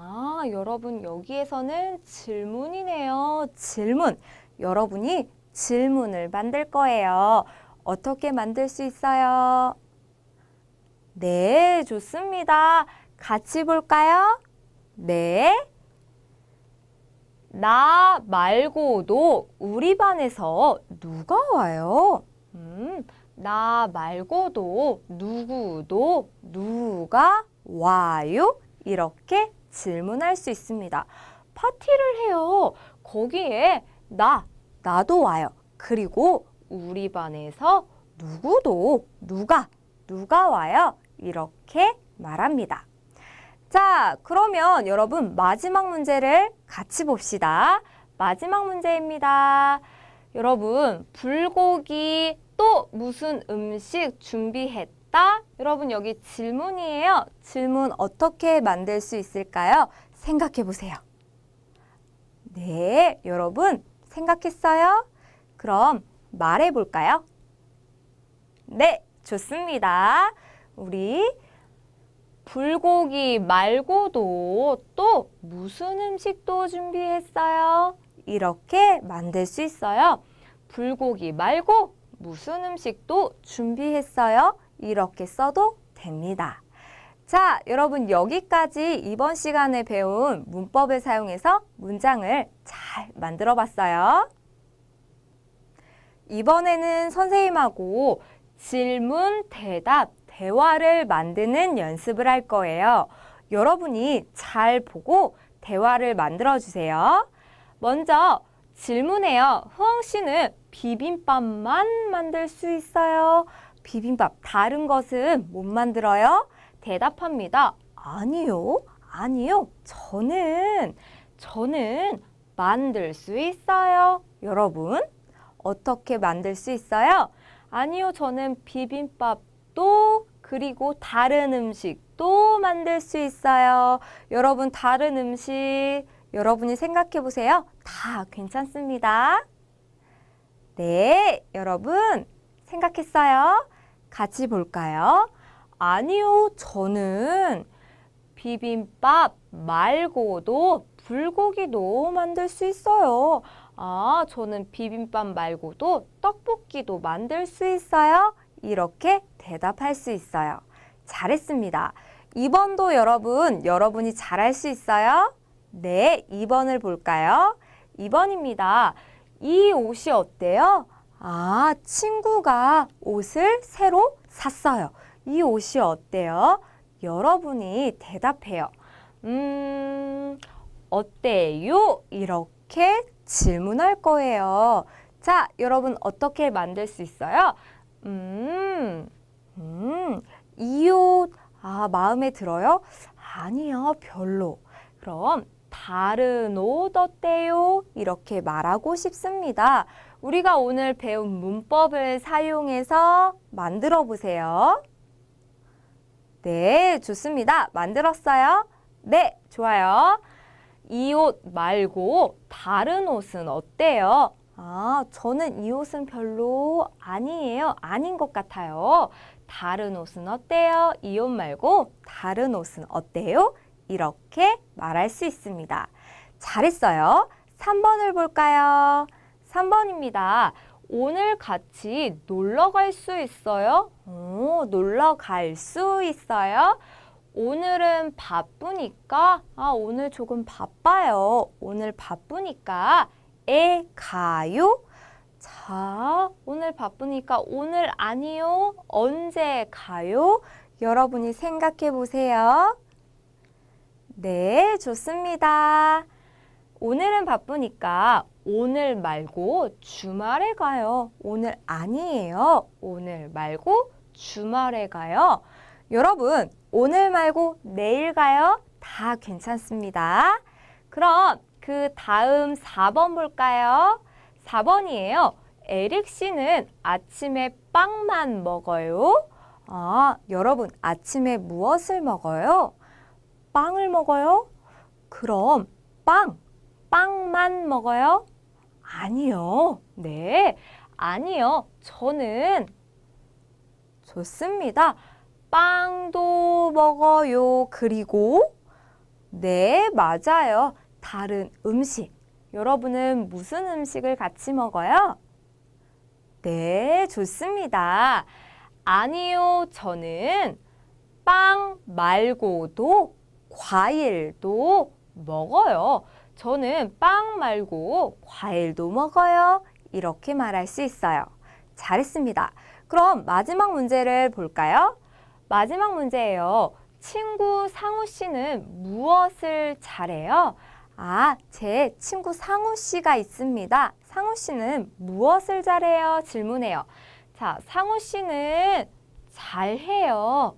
S1: 아, 여러분 여기에서는 질문이네요. 질문. 여러분이 질문을 만들 거예요. 어떻게 만들 수 있어요? 네, 좋습니다. 같이 볼까요? 네. 나 말고도 우리 반에서 누가 와요? 음, 나 말고도 누구도 누가 와요? 이렇게 질문할 수 있습니다. 파티를 해요. 거기에 나, 나도 와요. 그리고 우리 반에서 누구도, 누가, 누가 와요. 이렇게 말합니다. 자, 그러면 여러분 마지막 문제를 같이 봅시다. 마지막 문제입니다. 여러분, 불고기 또 무슨 음식 준비했 있다. 여러분 여기 질문이에요. 질문 어떻게 만들 수 있을까요? 생각해 보세요. 네, 여러분 생각했어요? 그럼 말해 볼까요? 네, 좋습니다. 우리 불고기 말고도 또 무슨 음식도 준비했어요? 이렇게 만들 수 있어요. 불고기 말고 무슨 음식도 준비했어요? 이렇게 써도 됩니다. 자, 여러분 여기까지 이번 시간에 배운 문법을 사용해서 문장을 잘 만들어 봤어요. 이번에는 선생님하고 질문, 대답, 대화를 만드는 연습을 할 거예요. 여러분이 잘 보고 대화를 만들어 주세요. 먼저 질문해요. 흥 씨는 비빔밥만 만들 수 있어요. 비빔밥 다른 것은 못 만들어요? 대답합니다. 아니요. 아니요. 저는 저는 만들 수 있어요. 여러분, 어떻게 만들 수 있어요? 아니요. 저는 비빔밥도 그리고 다른 음식도 만들 수 있어요. 여러분, 다른 음식 여러분이 생각해 보세요. 다 괜찮습니다. 네, 여러분 생각했어요? 같이 볼까요? 아니요, 저는 비빔밥 말고도 불고기도 만들 수 있어요. 아, 저는 비빔밥 말고도 떡볶이도 만들 수 있어요. 이렇게 대답할 수 있어요. 잘했습니다. 2번도 여러분, 여러분이 잘할 수 있어요? 네, 2번을 볼까요? 2번입니다. 이 옷이 어때요? 아, 친구가 옷을 새로 샀어요. 이 옷이 어때요? 여러분이 대답해요. 음, 어때요? 이렇게 질문할 거예요. 자, 여러분 어떻게 만들 수 있어요? 음, 음, 이 옷, 아, 마음에 들어요? 아니요, 별로. 그럼 다른 옷 어때요? 이렇게 말하고 싶습니다. 우리가 오늘 배운 문법을 사용해서 만들어 보세요. 네, 좋습니다. 만들었어요? 네, 좋아요. 이 옷 말고 다른 옷은 어때요? 아, 저는 이 옷은 별로 아니에요. 아닌 것 같아요. 다른 옷은 어때요? 이 옷 말고 다른 옷은 어때요? 이렇게 말할 수 있습니다. 잘했어요. 3번을 볼까요? 3번입니다. 오늘 같이 놀러 갈 수 있어요? 오, 놀러 갈 수 있어요? 오늘은 바쁘니까, 아, 오늘 조금 바빠요. 오늘 바쁘니까, 에 가요? 자, 오늘 바쁘니까 오늘 아니요. 언제 가요? 여러분이 생각해 보세요. 네, 좋습니다. 오늘은 바쁘니까 오늘 말고 주말에 가요. 오늘 아니에요. 오늘 말고 주말에 가요. 여러분, 오늘 말고 내일 가요. 다 괜찮습니다. 그럼 그 다음 4번 볼까요? 4번이에요. 에릭 씨는 아침에 빵만 먹어요. 아, 여러분, 아침에 무엇을 먹어요? 빵을 먹어요? 그럼 빵, 빵만 먹어요? 아니요. 네. 아니요. 저는 좋습니다. 빵도 먹어요. 그리고 네, 맞아요. 다른 음식. 여러분은 무슨 음식을 같이 먹어요? 네, 좋습니다. 아니요, 저는 빵 말고도 과일도 먹어요. 저는 빵 말고 과일도 먹어요. 이렇게 말할 수 있어요. 잘했습니다. 그럼 마지막 문제를 볼까요? 마지막 문제예요. 친구 상우 씨는 무엇을 잘해요? 아, 제 친구 상우 씨가 있습니다. 상우 씨는 무엇을 잘해요? 질문해요. 자, 상우 씨는 잘해요.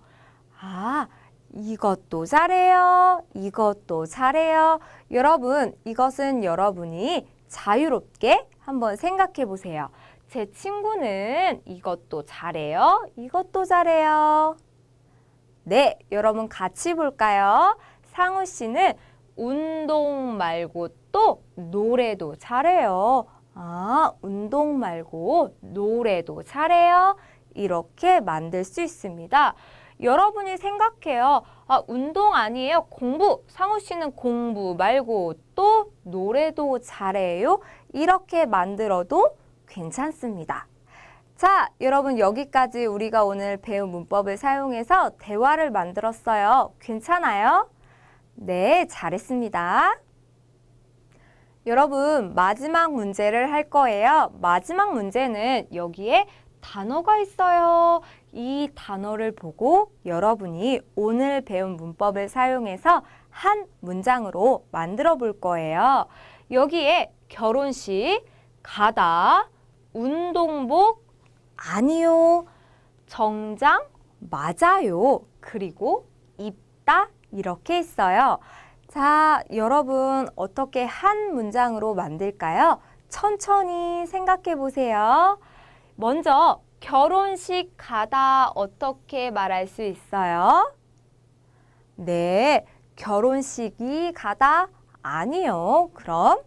S1: 아, 이것도 잘해요. 이것도 잘해요. 여러분, 이것은 여러분이 자유롭게 한번 생각해 보세요. 제 친구는 이것도 잘해요. 이것도 잘해요. 네, 여러분 같이 볼까요? 상우 씨는 운동 말고 또 노래도 잘해요. 아, 운동 말고 노래도 잘해요. 이렇게 만들 수 있습니다. 여러분이 생각해요. 아, 운동 아니에요. 공부. 상우 씨는 공부 말고 또 노래도 잘해요. 이렇게 만들어도 괜찮습니다. 자, 여러분 여기까지 우리가 오늘 배운 문법을 사용해서 대화를 만들었어요. 괜찮아요? 네, 잘했습니다. 여러분 마지막 문제를 할 거예요. 마지막 문제는 여기에 단어가 있어요. 이 단어를 보고 여러분이 오늘 배운 문법을 사용해서 한 문장으로 만들어 볼 거예요. 여기에 결혼식, 가다, 운동복, 아니요, 정장, 맞아요, 그리고 입다 이렇게 했어요. 자, 여러분 어떻게 한 문장으로 만들까요? 천천히 생각해 보세요. 먼저 결혼식 가다 어떻게 말할 수 있어요? 네, 결혼식이 가다 아니요. 그럼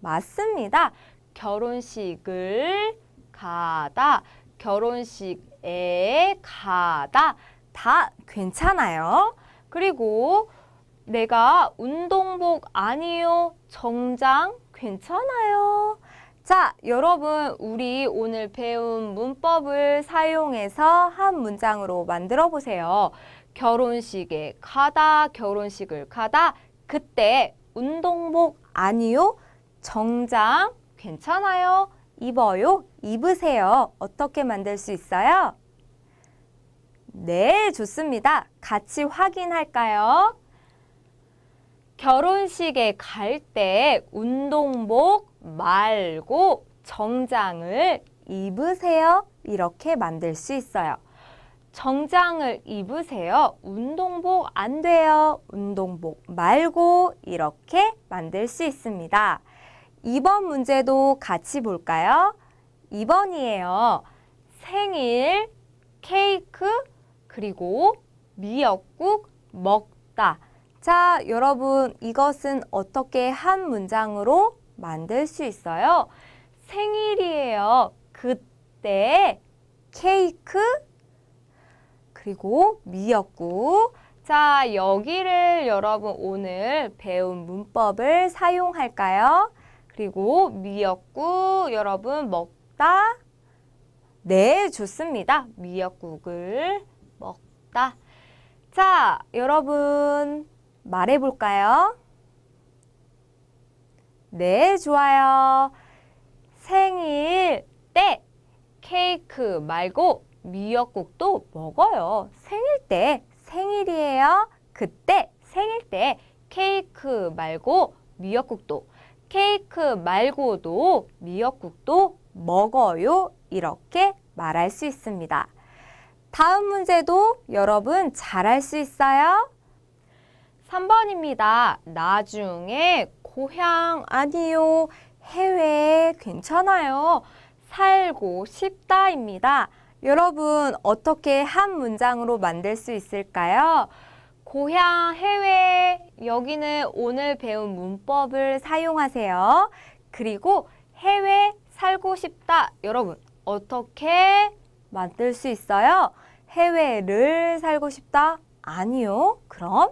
S1: 맞습니다. 결혼식을 가다, 결혼식에 가다 다 괜찮아요. 그리고 내가 운동복 아니요, 정장 괜찮아요. 자, 여러분 우리 오늘 배운 문법을 사용해서 한 문장으로 만들어 보세요. 결혼식에 가다, 결혼식을 가다, 그때 운동복 아니요, 정장 괜찮아요, 입어요, 입으세요. 어떻게 만들 수 있어요? 네, 좋습니다. 같이 확인할까요? 결혼식에 갈 때 운동복 말고 정장을 입으세요. 이렇게 만들 수 있어요. 정장을 입으세요. 운동복 안 돼요. 운동복 말고 이렇게 만들 수 있습니다. 2번 문제도 같이 볼까요? 2번이에요. 생일, 케이크, 그리고 미역국 먹다. 자, 여러분 이것은 어떻게 한 문장으로 만들 수 있어요. 생일이에요. 그때 케이크 그리고 미역국 자, 여기를 여러분 오늘 배운 문법을 사용할까요? 그리고 미역국 여러분 먹다 네, 좋습니다. 미역국을 먹다 자, 여러분 말해볼까요? 네, 좋아요. 생일 때 케이크 말고 미역국도 먹어요. 생일 때 생일이에요. 그때 생일 때 케이크 말고 미역국도 케이크 말고도 미역국도 먹어요. 이렇게 말할 수 있습니다. 다음 문제도 여러분 잘할 수 있어요. 3번입니다. 나중에 고향 아니요. 해외 괜찮아요. 살고 싶다입니다. 여러분 어떻게 한 문장으로 만들 수 있을까요? 고향, 해외, 여기는 오늘 배운 문법을 사용하세요. 그리고 해외 살고 싶다. 여러분 어떻게 만들 수 있어요? 해외를 살고 싶다? 아니요. 그럼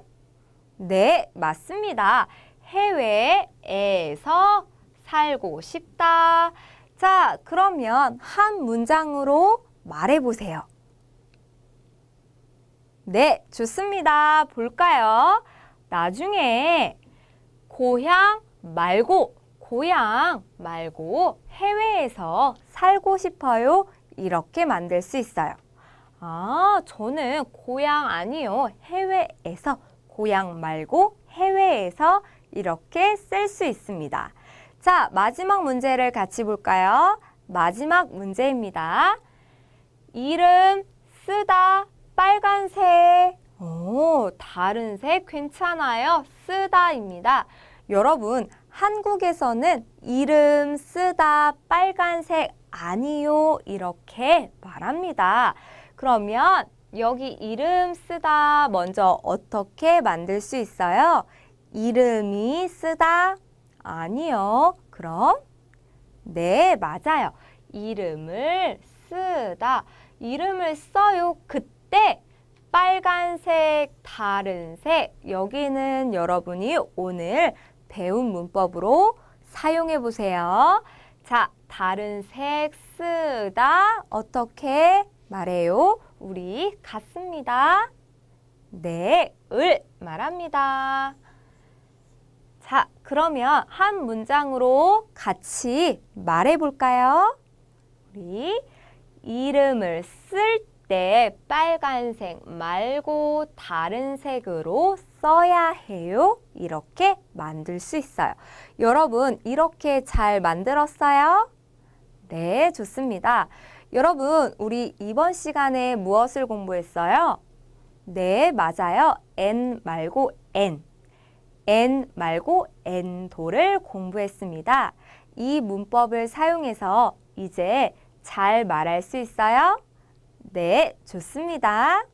S1: 네, 맞습니다. 해외에서 살고 싶다. 자, 그러면 한 문장으로 말해보세요. 네, 좋습니다. 볼까요? 나중에 고향 말고, 고향 말고 해외에서 살고 싶어요. 이렇게 만들 수 있어요. 아, 저는 고향 아니요. 해외에서, 고향 말고 해외에서 이렇게 쓸 수 있습니다. 자, 마지막 문제를 같이 볼까요? 마지막 문제입니다. 이름 쓰다 빨간색 오, 다른 색 괜찮아요. 쓰다입니다. 여러분, 한국에서는 이름 쓰다 빨간색 아니요 이렇게 말합니다. 그러면 여기 이름 쓰다 먼저 어떻게 만들 수 있어요? 이름이 쓰다? 아니요. 그럼 네, 맞아요. 이름을 쓰다. 이름을 써요. 그때 빨간색, 다른 색. 여기는 여러분이 오늘 배운 문법으로 사용해 보세요. 자, 다른 색 쓰다. 어떻게 말해요? 우리 같습니다. 네, 을 말합니다. 자, 그러면 한 문장으로 같이 말해볼까요? 우리 이름을 쓸 때 빨간색 말고 다른 색으로 써야 해요. 이렇게 만들 수 있어요. 여러분 이렇게 잘 만들었어요? 네, 좋습니다. 여러분 우리 이번 시간에 무엇을 공부했어요? 네, 맞아요. N 말고 N. 엔 말고 엔도를 공부했습니다. 이 문법을 사용해서 이제 잘 말할 수 있어요? 네, 좋습니다.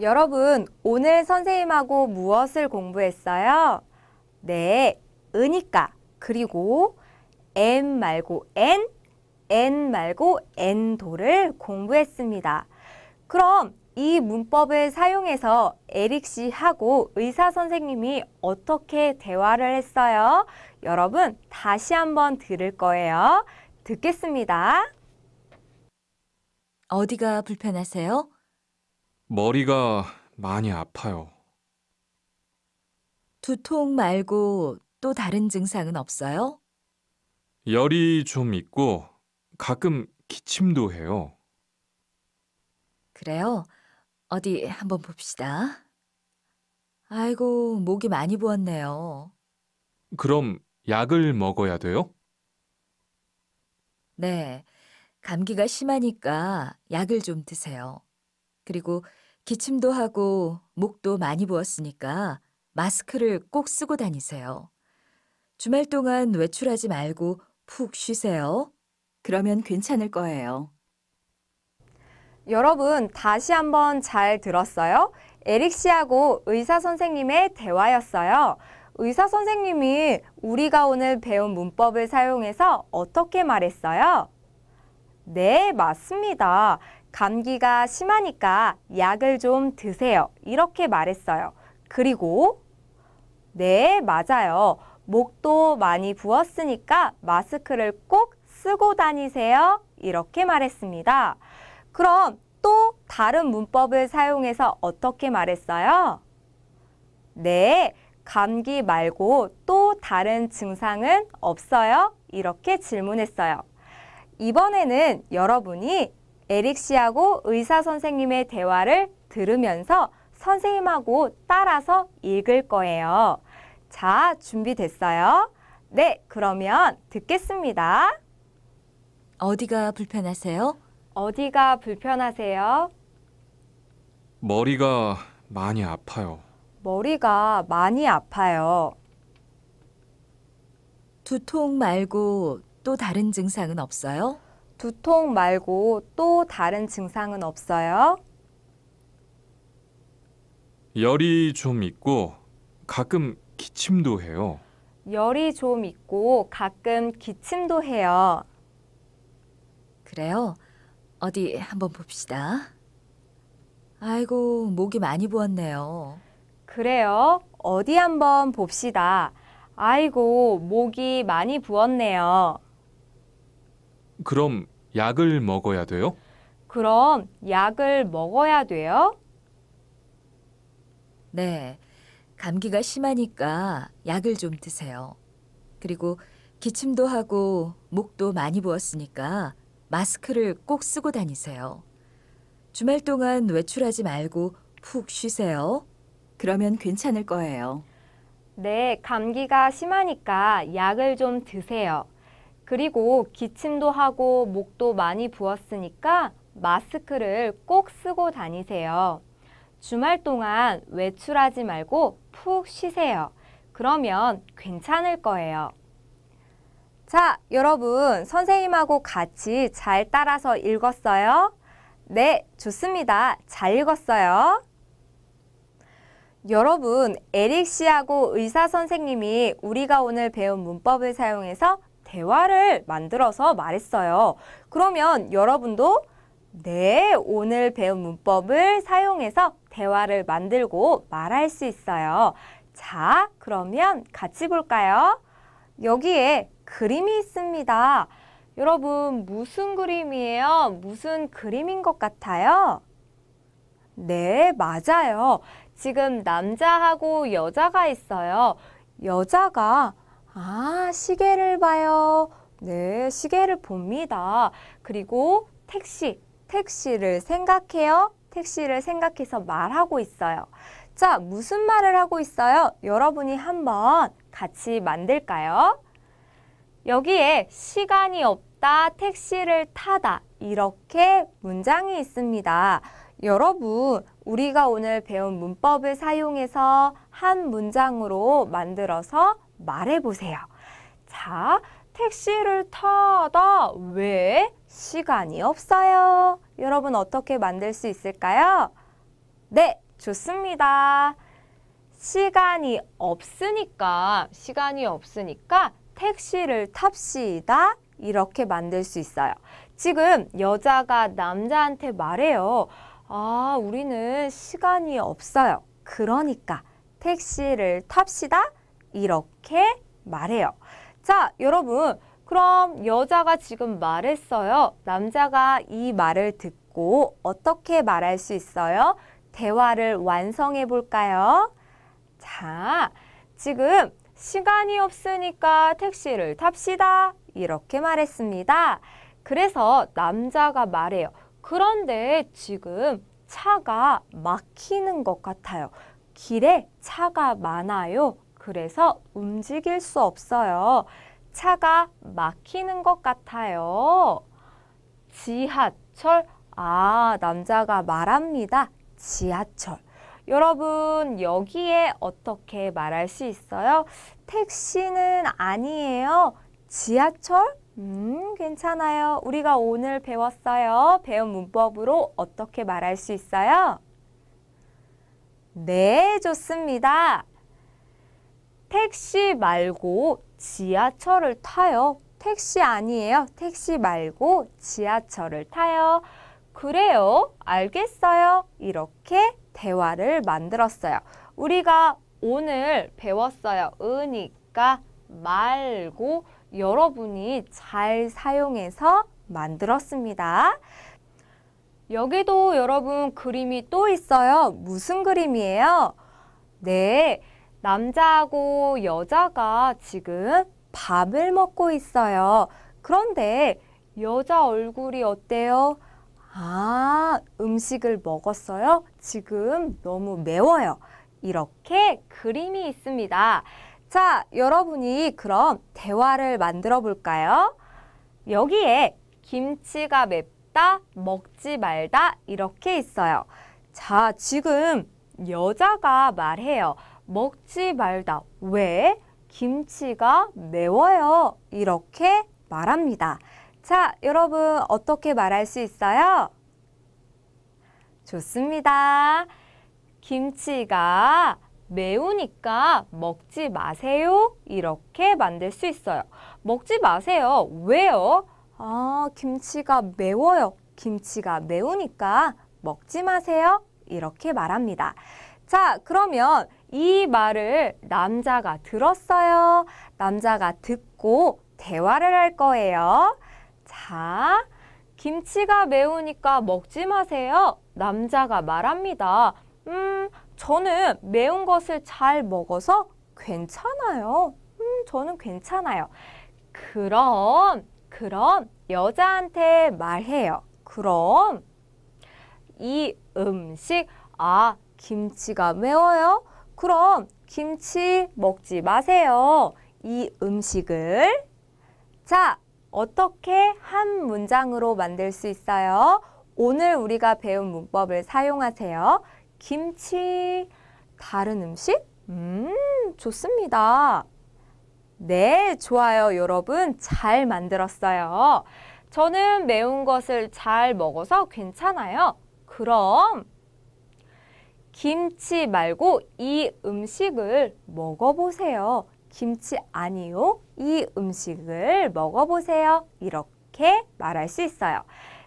S1: 여러분, 오늘 선생님하고 무엇을 공부했어요? 네, 으니까 그리고 m 말고 n, n 말고 n도를 공부했습니다. 그럼 이 문법을 사용해서 에릭 씨하고 의사 선생님이 어떻게 대화를 했어요? 여러분 다시 한번 들을 거예요. 듣겠습니다.
S2: 어디가 불편하세요?
S3: 머리가 많이 아파요.
S2: 두통 말고 또 다른 증상은 없어요?
S3: 열이 좀 있고 가끔 기침도 해요.
S2: 그래요? 어디 한번 봅시다. 아이고, 목이 많이 부었네요.
S3: 그럼 약을 먹어야 돼요?
S2: 네. 감기가 심하니까 약을 좀 드세요. 그리고 기침도 하고 목도 많이 부었으니까 마스크를 꼭 쓰고 다니세요. 주말 동안 외출하지 말고 푹 쉬세요. 그러면 괜찮을 거예요. 여러분, 다시 한번 잘
S1: 들었어요? 에릭 씨하고 의사 선생님의 대화였어요. 의사 선생님이 우리가 오늘 배운 문법을 사용해서 어떻게 말했어요? 네, 맞습니다. 감기가 심하니까 약을 좀 드세요. 이렇게 말했어요. 그리고 네, 맞아요. 목도 많이 부었으니까 마스크를 꼭 쓰고 다니세요. 이렇게 말했습니다. 그럼 또 다른 문법을 사용해서 어떻게 말했어요? 네, 감기 말고 또 다른 증상은 없어요? 이렇게 질문했어요. 이번에는 여러분이 에릭 씨하고 의사 선생님의 대화를 들으면서 선생님하고 따라서 읽을 거예요. 자, 준비됐어요? 네, 그러면 듣겠습니다. 어디가 불편하세요? 어디가 불편하세요?
S3: 머리가 많이 아파요.
S2: 머리가 많이 아파요. 두통 말고 또 다른 증상은 없어요?
S1: 두통 말고 또 다른 증상은 없어요?
S3: 열이 좀 있고 가끔 기침도 해요.
S1: 열이 좀 있고 가끔 기침도 해요.
S2: 그래요? 어디 한번 봅시다. 아이고, 목이 많이 부었네요. 그래요? 어디 한번 봅시다.
S1: 아이고, 목이 많이 부었네요.
S3: 그럼 약을 먹어야 돼요?
S1: 그럼 약을 먹어야 돼요?
S2: 네. 감기가 심하니까 약을 좀 드세요. 그리고 기침도 하고 목도 많이 부었으니까 마스크를 꼭 쓰고 다니세요. 주말 동안 외출하지 말고 푹 쉬세요. 그러면 괜찮을 거예요.
S1: 네, 감기가 심하니까 약을 좀 드세요. 그리고 기침도 하고 목도 많이 부었으니까 마스크를 꼭 쓰고 다니세요. 주말 동안 외출하지 말고 푹 쉬세요. 그러면 괜찮을 거예요. 자, 여러분 선생님하고 같이 잘 따라서 읽었어요? 네, 좋습니다. 잘 읽었어요. 여러분, 에릭 씨하고 의사 선생님이 우리가 오늘 배운 문법을 사용해서 대화를 만들어서 말했어요. 그러면 여러분도 네, 오늘 배운 문법을 사용해서 대화를 만들고 말할 수 있어요. 자, 그러면 같이 볼까요? 여기에 그림이 있습니다. 여러분, 무슨 그림이에요? 무슨 그림인 것 같아요? 네, 맞아요. 지금 남자하고 여자가 있어요. 여자가 아, 시계를 봐요. 네, 시계를 봅니다. 그리고 택시, 택시를 생각해요. 택시를 생각해서 말하고 있어요. 자, 무슨 말을 하고 있어요? 여러분이 한번 같이 만들까요? 여기에 시간이 없다, 택시를 타다 이렇게 문장이 있습니다. 여러분, 우리가 오늘 배운 문법을 사용해서 한 문장으로 만들어서 말해보세요. 자, 택시를 타다 왜 시간이 없어요? 여러분 어떻게 만들 수 있을까요? 네, 좋습니다. 시간이 없으니까, 시간이 없으니까 택시를 탑시다 이렇게 만들 수 있어요. 지금 여자가 남자한테 말해요. 아, 우리는 시간이 없어요. 그러니까 택시를 탑시다 이렇게 말해요. 자, 여러분. 그럼 여자가 지금 말했어요. 남자가 이 말을 듣고 어떻게 말할 수 있어요? 대화를 완성해 볼까요? 자, 지금 시간이 없으니까 택시를 탑시다. 이렇게 말했습니다. 그래서 남자가 말해요. 그런데 지금 차가 막히는 것 같아요. 길에 차가 많아요. 그래서 움직일 수 없어요. 차가 막히는 것 같아요. 지하철. 아, 남자가 말합니다. 지하철. 여러분, 여기에 어떻게 말할 수 있어요? 택시는 아니에요. 지하철? 음, 괜찮아요. 우리가 오늘 배웠어요. 배운 문법으로 어떻게 말할 수 있어요? 네, 좋습니다. 택시 말고 지하철을 타요. 택시 아니에요. 택시 말고 지하철을 타요. 그래요. 알겠어요. 이렇게 대화를 만들었어요. 우리가 오늘 배웠어요. 으니까 말고 여러분이 잘 사용해서 만들었습니다. 여기도 여러분 그림이 또 있어요. 무슨 그림이에요? 네, 남자하고 여자가 지금 밥을 먹고 있어요. 그런데 여자 얼굴이 어때요? 아, 음식을 먹었어요? 지금 너무 매워요. 이렇게 그림이 있습니다. 자, 여러분이 그럼 대화를 만들어 볼까요? 여기에 김치가 맵다, 먹지 말다 이렇게 있어요. 자, 지금 여자가 말해요. 먹지 말다. 왜? 김치가 매워요. 이렇게 말합니다. 자, 여러분 어떻게 말할 수 있어요? 좋습니다. 김치가 매우니까 먹지 마세요. 이렇게 만들 수 있어요. 먹지 마세요. 왜요? 아, 김치가 매워요. 김치가 매우니까 먹지 마세요. 이렇게 말합니다. 자, 그러면 이 말을 남자가 들었어요. 남자가 듣고 대화를 할 거예요. 자, 김치가 매우니까 먹지 마세요. 남자가 말합니다. 음, 저는 매운 것을 잘 먹어서 괜찮아요. 음, 저는 괜찮아요. 그럼, 그럼 여자한테 말해요. 그럼 이 음식, 아, 김치가 매워요? 그럼 김치 먹지 마세요. 이 음식을 자, 어떻게 한 문장으로 만들 수 있어요? 오늘 우리가 배운 문법을 사용하세요. 김치, 다른 음식? 음, 좋습니다. 네, 좋아요. 여러분, 잘 만들었어요. 저는 매운 것을 잘 먹어서 괜찮아요. 그럼 김치 말고 이 음식을 먹어보세요. 김치 아니요. 이 음식을 먹어보세요. 이렇게 말할 수 있어요.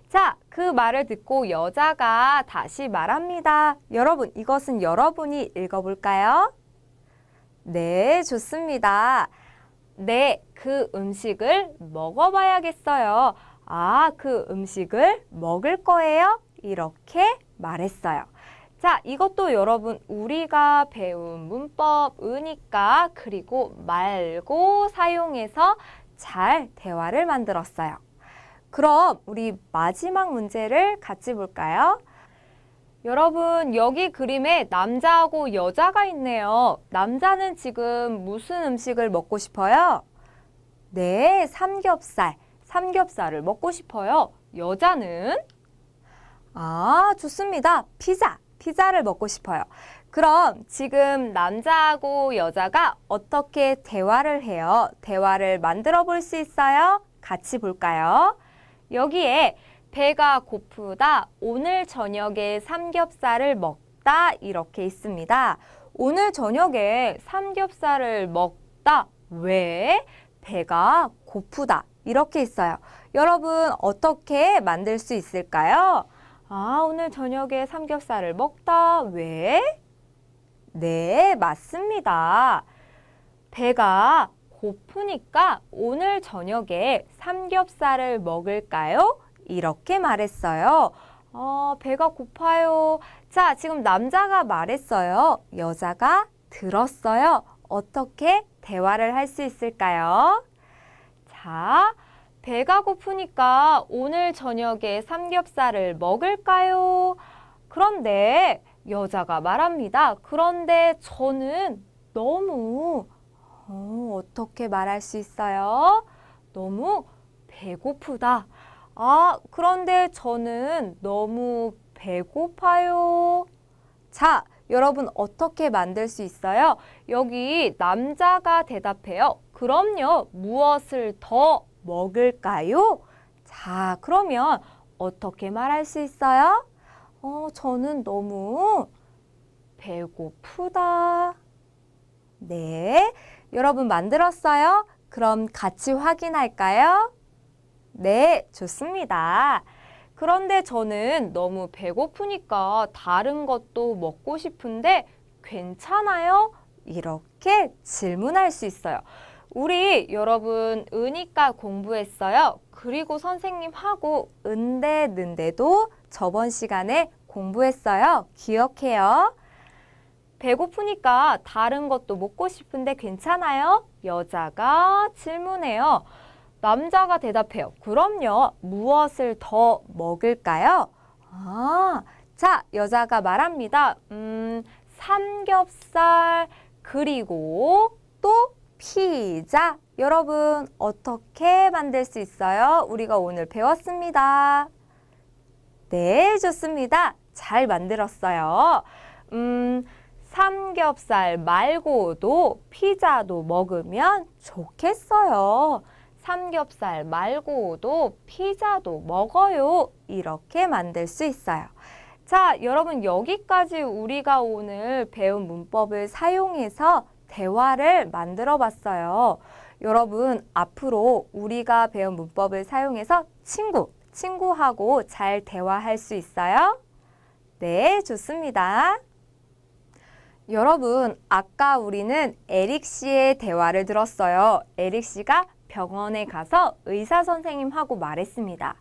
S1: 자, 그 말을 듣고 여자가 다시 말합니다. 여러분, 이것은 여러분이 읽어볼까요? 네, 좋습니다. 네, 그 음식을 먹어봐야겠어요. 아, 그 음식을 먹을 거예요? 이렇게 말했어요. 자, 이것도 여러분 우리가 배운 문법, 으니까, 그리고 말고 사용해서 잘 대화를 만들었어요. 그럼 우리 마지막 문제를 같이 볼까요? 여러분 여기 그림에 남자하고 여자가 있네요. 남자는 지금 무슨 음식을 먹고 싶어요? 네, 삼겹살. 삼겹살을 먹고 싶어요. 여자는? 아, 좋습니다. 피자. 피자를 먹고 싶어요. 그럼 지금 남자하고 여자가 어떻게 대화를 해요? 대화를 만들어 볼 수 있어요? 같이 볼까요? 여기에 배가 고프다, 오늘 저녁에 삼겹살을 먹다 이렇게 있습니다. 오늘 저녁에 삼겹살을 먹다, 왜? 배가 고프다 이렇게 있어요. 여러분 어떻게 만들 수 있을까요? 아, 오늘 저녁에 삼겹살을 먹다. 왜? 네, 맞습니다. 배가 고프니까 오늘 저녁에 삼겹살을 먹을까요? 이렇게 말했어요. 어, 배가 고파요. 자, 지금 남자가 말했어요. 여자가 들었어요. 어떻게 대화를 할 수 있을까요? 자, 배가 고프니까 오늘 저녁에 삼겹살을 먹을까요? 그런데 여자가 말합니다. 그런데 저는 너무 어, 어떻게 말할 수 있어요? 너무 배고프다. 아, 그런데 저는 너무 배고파요. 자, 여러분 어떻게 만들 수 있어요? 여기 남자가 대답해요. 그럼요, 무엇을 더 먹을까요? 자, 그러면 어떻게 말할 수 있어요? 어, 저는 너무 배고프다. 네, 여러분 만들었어요? 그럼 같이 확인할까요? 네, 좋습니다. 그런데 저는 너무 배고프니까 다른 것도 먹고 싶은데 괜찮아요? 이렇게 질문할 수 있어요. 우리 여러분 은이과 공부했어요. 그리고 선생님하고 은대, 는데도 저번 시간에 공부했어요. 기억해요. 배고프니까 다른 것도 먹고 싶은데 괜찮아요? 여자가 질문해요. 남자가 대답해요. 그럼요. 무엇을 더 먹을까요? 아, 자, 여자가 말합니다. 음, 삼겹살, 그리고 또 피자 여러분 어떻게 만들 수 있어요? 우리가 오늘 배웠습니다. 네, 좋습니다. 잘 만들었어요. 음, 삼겹살 말고도 피자도 먹으면 좋겠어요. 삼겹살 말고도 피자도 먹어요. 이렇게 만들 수 있어요. 자, 여러분 여기까지 우리가 오늘 배운 문법을 사용해서 대화를 만들어 봤어요. 여러분 앞으로 우리가 배운 문법을 사용해서 친구, 친구하고 잘 대화할 수 있어요? 네, 좋습니다. 여러분, 아까 우리는 에릭 씨의 대화를 들었어요. 에릭 씨가 병원에 가서 의사 선생님하고 말했습니다.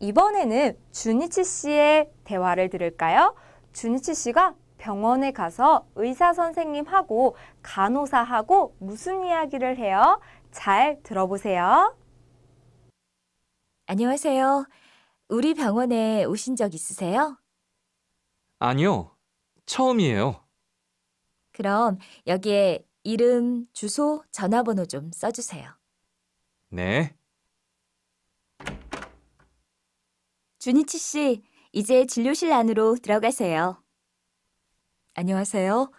S1: 이번에는 준이치 씨의 대화를 들을까요? 준이치 씨가 병원에 가서 의사 선생님하고 간호사하고 무슨 이야기를 해요?
S2: 잘 들어보세요. 안녕하세요. 우리 병원에 오신 적 있으세요?
S3: 아니요. 처음이에요.
S2: 그럼 여기에 이름, 주소, 전화번호 좀 써주세요. 네. 준이치 씨, 이제 진료실 안으로 들어가세요. 안녕하세요.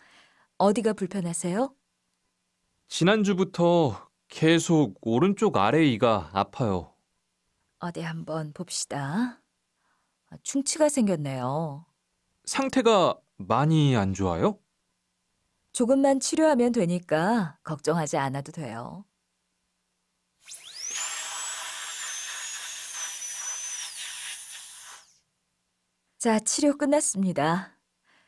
S2: 어디가 불편하세요?
S3: 지난주부터 계속 오른쪽 아래 이가 아파요.
S2: 어디 한번 봅시다. 아, 충치가 생겼네요. 상태가
S3: 많이 안 좋아요?
S2: 조금만 치료하면 되니까 걱정하지 않아도 돼요. 자, 치료 끝났습니다.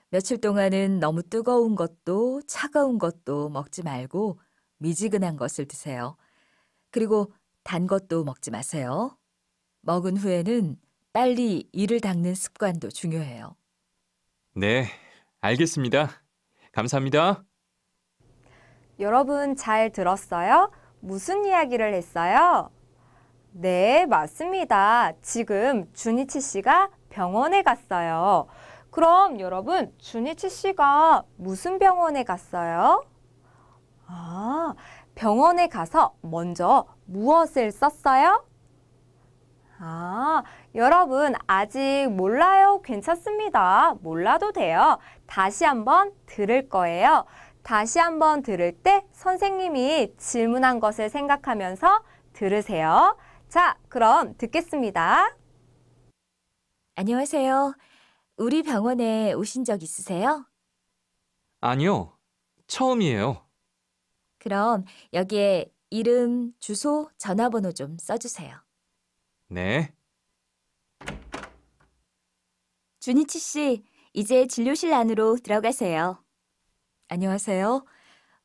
S2: 며칠 동안은 너무 뜨거운 것도 차가운 것도 먹지 말고 미지근한 것을 드세요. 그리고 단 것도 먹지 마세요. 먹은 후에는 빨리 이를 닦는 습관도 중요해요.
S3: 네, 알겠습니다. 감사합니다.
S2: 여러분 잘 들었어요?
S1: 무슨 이야기를 했어요? 네, 맞습니다. 지금 준이치 씨가 병원에 갔어요. 그럼 여러분 준희치 씨가 무슨 병원에 갔어요? 아, 병원에 가서 먼저 무엇을 썼어요? 아, 여러분 아직 몰라요. 괜찮습니다. 몰라도 돼요. 다시 한번 들을 거예요. 다시 한번 들을 때 선생님이 질문한 것을 생각하면서 들으세요. 자, 그럼 듣겠습니다.
S2: 안녕하세요. 우리 병원에 오신 적 있으세요?
S3: 아니요. 처음이에요.
S2: 그럼 여기에 이름, 주소, 전화번호 좀 써주세요. 네. 준희치 씨, 이제 진료실 안으로 들어가세요. 안녕하세요.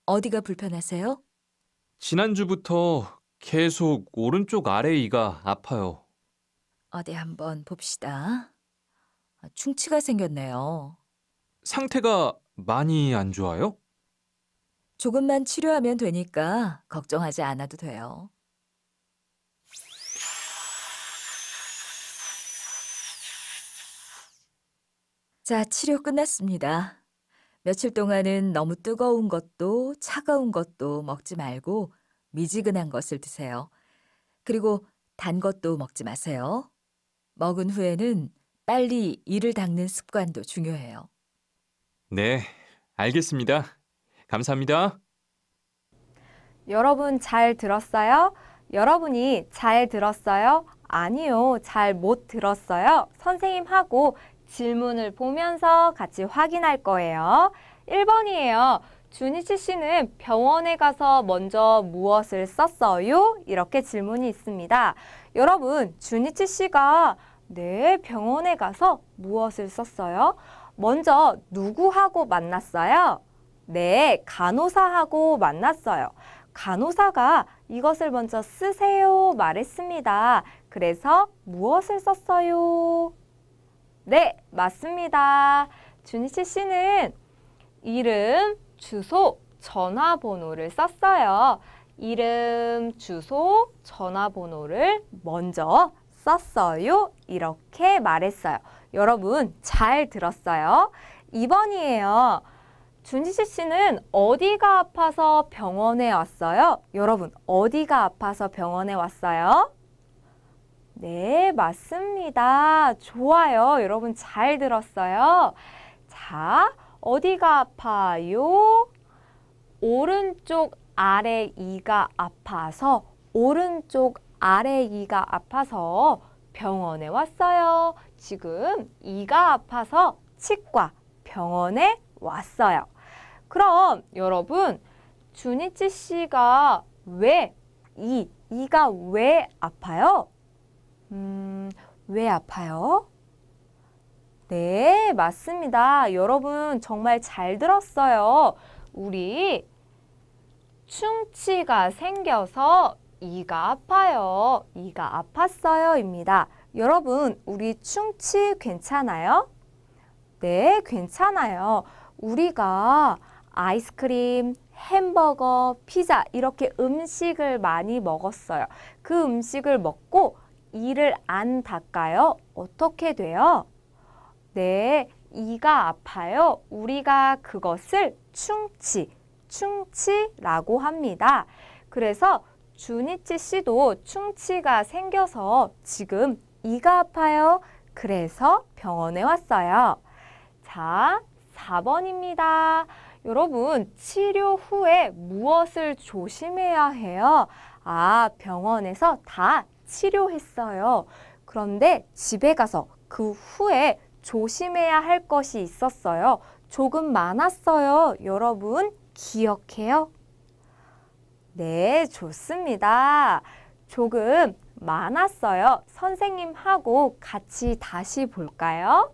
S2: 어디가 불편하세요?
S3: 지난주부터 계속 오른쪽 아래 이가 아파요.
S2: 어디 한번 봅시다. 아, 충치가 생겼네요. 상태가
S3: 많이 안 좋아요?
S2: 조금만 치료하면 되니까 걱정하지 않아도 돼요. 자, 치료 끝났습니다. 며칠 동안은 너무 뜨거운 것도 차가운 것도 먹지 말고 미지근한 것을 드세요. 그리고 단 것도 먹지 마세요. 먹은 후에는 빨리 이를 닦는 습관도 중요해요.
S3: 네, 알겠습니다. 감사합니다.
S2: 여러분
S1: 잘 들었어요? 여러분이 잘 들었어요? 아니요, 잘 못 들었어요. 선생님하고 질문을 보면서 같이 확인할 거예요. 1번이에요. 준희치 씨는 병원에 가서 먼저 무엇을 썼어요? 이렇게 질문이 있습니다. 여러분, 준희치 씨가 네, 병원에 가서 무엇을 썼어요? 먼저 누구하고 만났어요? 네, 간호사하고 만났어요. 간호사가 이것을 먼저 쓰세요 말했습니다. 그래서 무엇을 썼어요? 네, 맞습니다. 준희씨 씨는 이름, 주소, 전화번호를 썼어요. 이름, 주소, 전화번호를 먼저 썼어요. 이렇게 말했어요. 여러분 잘 들었어요? 2번이에요. 준지씨 씨는 어디가 아파서 병원에 왔어요? 여러분 어디가 아파서 병원에 왔어요? 네, 맞습니다. 좋아요. 여러분 잘 들었어요. 자, 어디가 아파요? 오른쪽 아래 이가 아파서 오른쪽 아래 이가 아파서 병원에 왔어요. 지금 이가 아파서 치과 병원에 왔어요. 그럼 여러분 준이치 씨가 왜 이, 이가 왜 아파요? 음, 왜 아파요? 네, 맞습니다. 여러분 정말 잘 들었어요. 우리 충치가 생겨서 이가 아파요. 이가 아팠어요. 입니다. 여러분, 우리 충치 괜찮아요? 네, 괜찮아요. 우리가 아이스크림, 햄버거, 피자 이렇게 음식을 많이 먹었어요. 그 음식을 먹고 이를 안 닦아요. 어떻게 돼요? 네, 이가 아파요. 우리가 그것을 충치, 충치라고 합니다. 그래서 주니치 씨도 충치가 생겨서 지금 이가 아파요. 그래서 병원에 왔어요. 자, 4번입니다. 여러분, 치료 후에 무엇을 조심해야 해요? 아, 병원에서 다 치료했어요. 그런데 집에 가서 그 후에 조심해야 할 것이 있었어요. 조금 많았어요. 여러분, 기억해요. 네, 좋습니다. 조금 많았어요. 선생님하고 같이 다시 볼까요?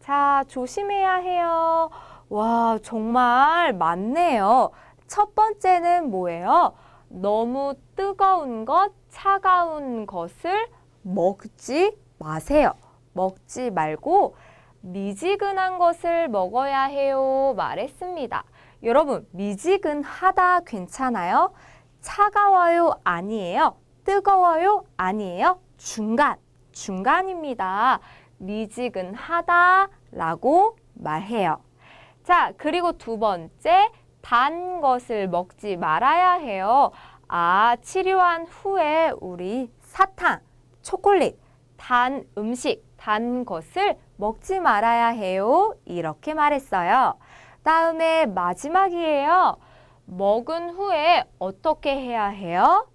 S1: 자, 조심해야 해요. 와, 정말 많네요. 첫 번째는 뭐예요? 너무 뜨거운 것, 차가운 것을 먹지 마세요. 먹지 말고 미지근한 것을 먹어야 해요 말했습니다. 여러분, 미지근하다 괜찮아요? 차가워요 아니에요. 뜨거워요 아니에요. 중간, 중간입니다. 미지근하다 라고 말해요. 자, 그리고 두 번째, 단 것을 먹지 말아야 해요. 아, 치료한 후에 우리 사탕, 초콜릿, 단 음식, 단 것을 먹지 말아야 해요. 이렇게 말했어요. 다음에 마지막이에요. 먹은 후에 어떻게 해야 해요?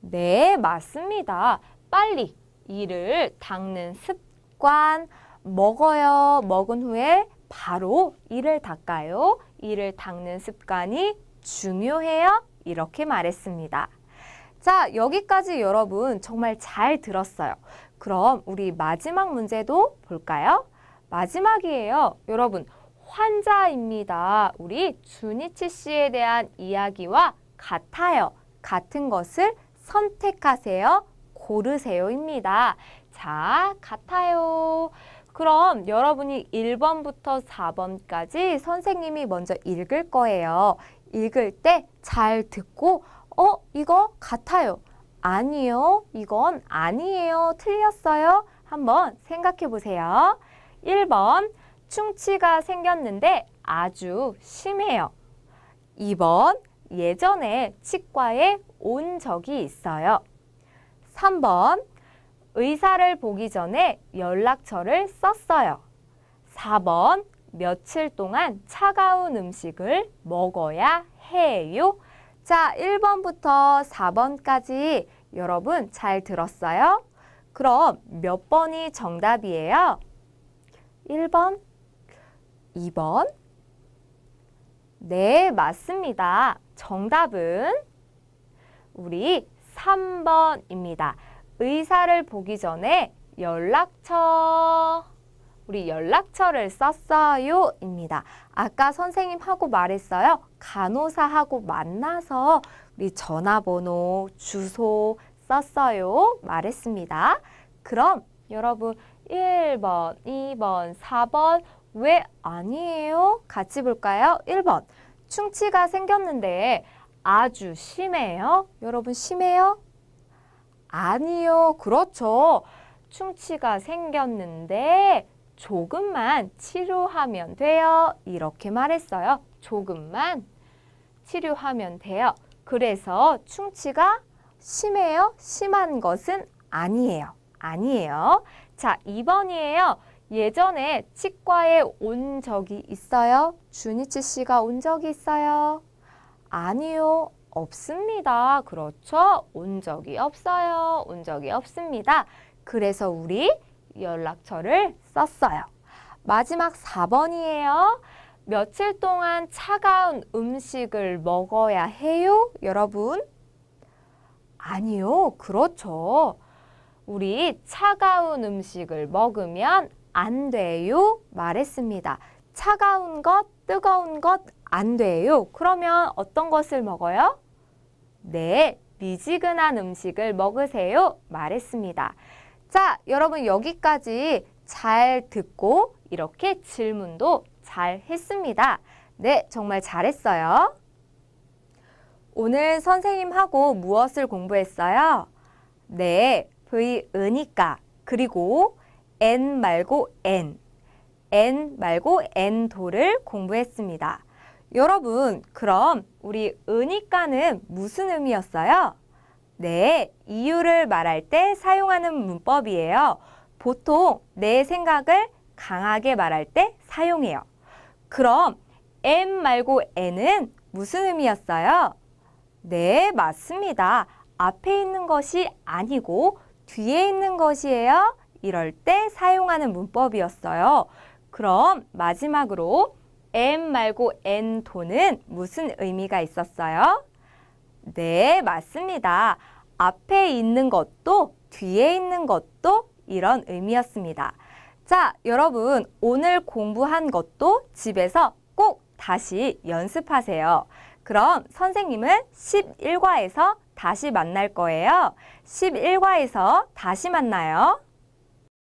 S1: 네, 맞습니다. 빨리 이를 닦는 습관 먹어요. 먹은 후에 바로 이를 닦아요. 이를 닦는 습관이 중요해요. 이렇게 말했습니다. 자, 여기까지 여러분 정말 잘 들었어요. 그럼 우리 마지막 문제도 볼까요? 마지막이에요. 여러분 환자입니다. 우리 준니치 씨에 대한 이야기와 같아요. 같은 것을 선택하세요. 고르세요입니다. 자, 같아요. 그럼 여러분이 1번부터 4번까지 선생님이 먼저 읽을 거예요. 읽을 때 잘 듣고 어, 이거 같아요. 아니요, 이건 아니에요. 틀렸어요. 한번 생각해 보세요. 1번 충치가 생겼는데 아주 심해요. 2번 예전에 치과에 온 적이 있어요. 3번 의사를 보기 전에 연락처를 썼어요. 4번 며칠 동안 차가운 음식을 먹어야 해요. 자, 1번부터 4번까지 여러분 잘 들었어요? 그럼 몇 번이 정답이에요? 1번 2번. 네, 맞습니다. 정답은 우리 3번입니다. 의사를 보기 전에 연락처. 우리 연락처를 썼어요. 입니다. 아까 선생님하고 말했어요. 간호사하고 만나서 우리 전화번호, 주소 썼어요. 말했습니다. 그럼 여러분 1번, 2번, 4번, 왜 아니에요? 같이 볼까요? 1번 충치가 생겼는데 아주 심해요. 여러분 심해요? 아니요. 그렇죠. 충치가 생겼는데 조금만 치료하면 돼요. 이렇게 말했어요. 조금만 치료하면 돼요. 그래서 충치가 심해요? 심한 것은 아니에요. 아니에요. 자, 2번이에요. 예전에 치과에 온 적이 있어요? 주니치 씨가 온 적이 있어요? 아니요, 없습니다. 그렇죠? 온 적이 없어요. 온 적이 없습니다. 그래서 우리 연락처를 썼어요. 마지막 4번이에요. 며칠 동안 차가운 음식을 먹어야 해요? 여러분? 아니요, 그렇죠. 우리 차가운 음식을 먹으면 안 돼요 말했습니다. 차가운 것, 뜨거운 것 안 돼요. 그러면 어떤 것을 먹어요? 네, 미지근한 음식을 먹으세요 말했습니다. 자, 여러분 여기까지 잘 듣고 이렇게 질문도 잘 했습니다. 네, 정말 잘했어요. 오늘 선생님하고 무엇을 공부했어요? 네, 브이으니까 그리고 N 말고 N, N 말고 N도를 공부했습니다. 여러분, 그럼 우리 은이가는 무슨 의미였어요? 네, 이유를 말할 때 사용하는 문법이에요. 보통 내 생각을 강하게 말할 때 사용해요. 그럼 M 말고 N은 무슨 의미였어요? 네, 맞습니다. 앞에 있는 것이 아니고 뒤에 있는 것이에요. 이럴 때 사용하는 문법이었어요. 그럼 마지막으로 m 말고 n 도는 무슨 의미가 있었어요? 네, 맞습니다. 앞에 있는 것도 뒤에 있는 것도 이런 의미였습니다. 자, 여러분 오늘 공부한 것도 집에서 꼭 다시 연습하세요. 그럼 선생님은 11과에서 다시 만날 거예요. 11과에서 다시 만나요.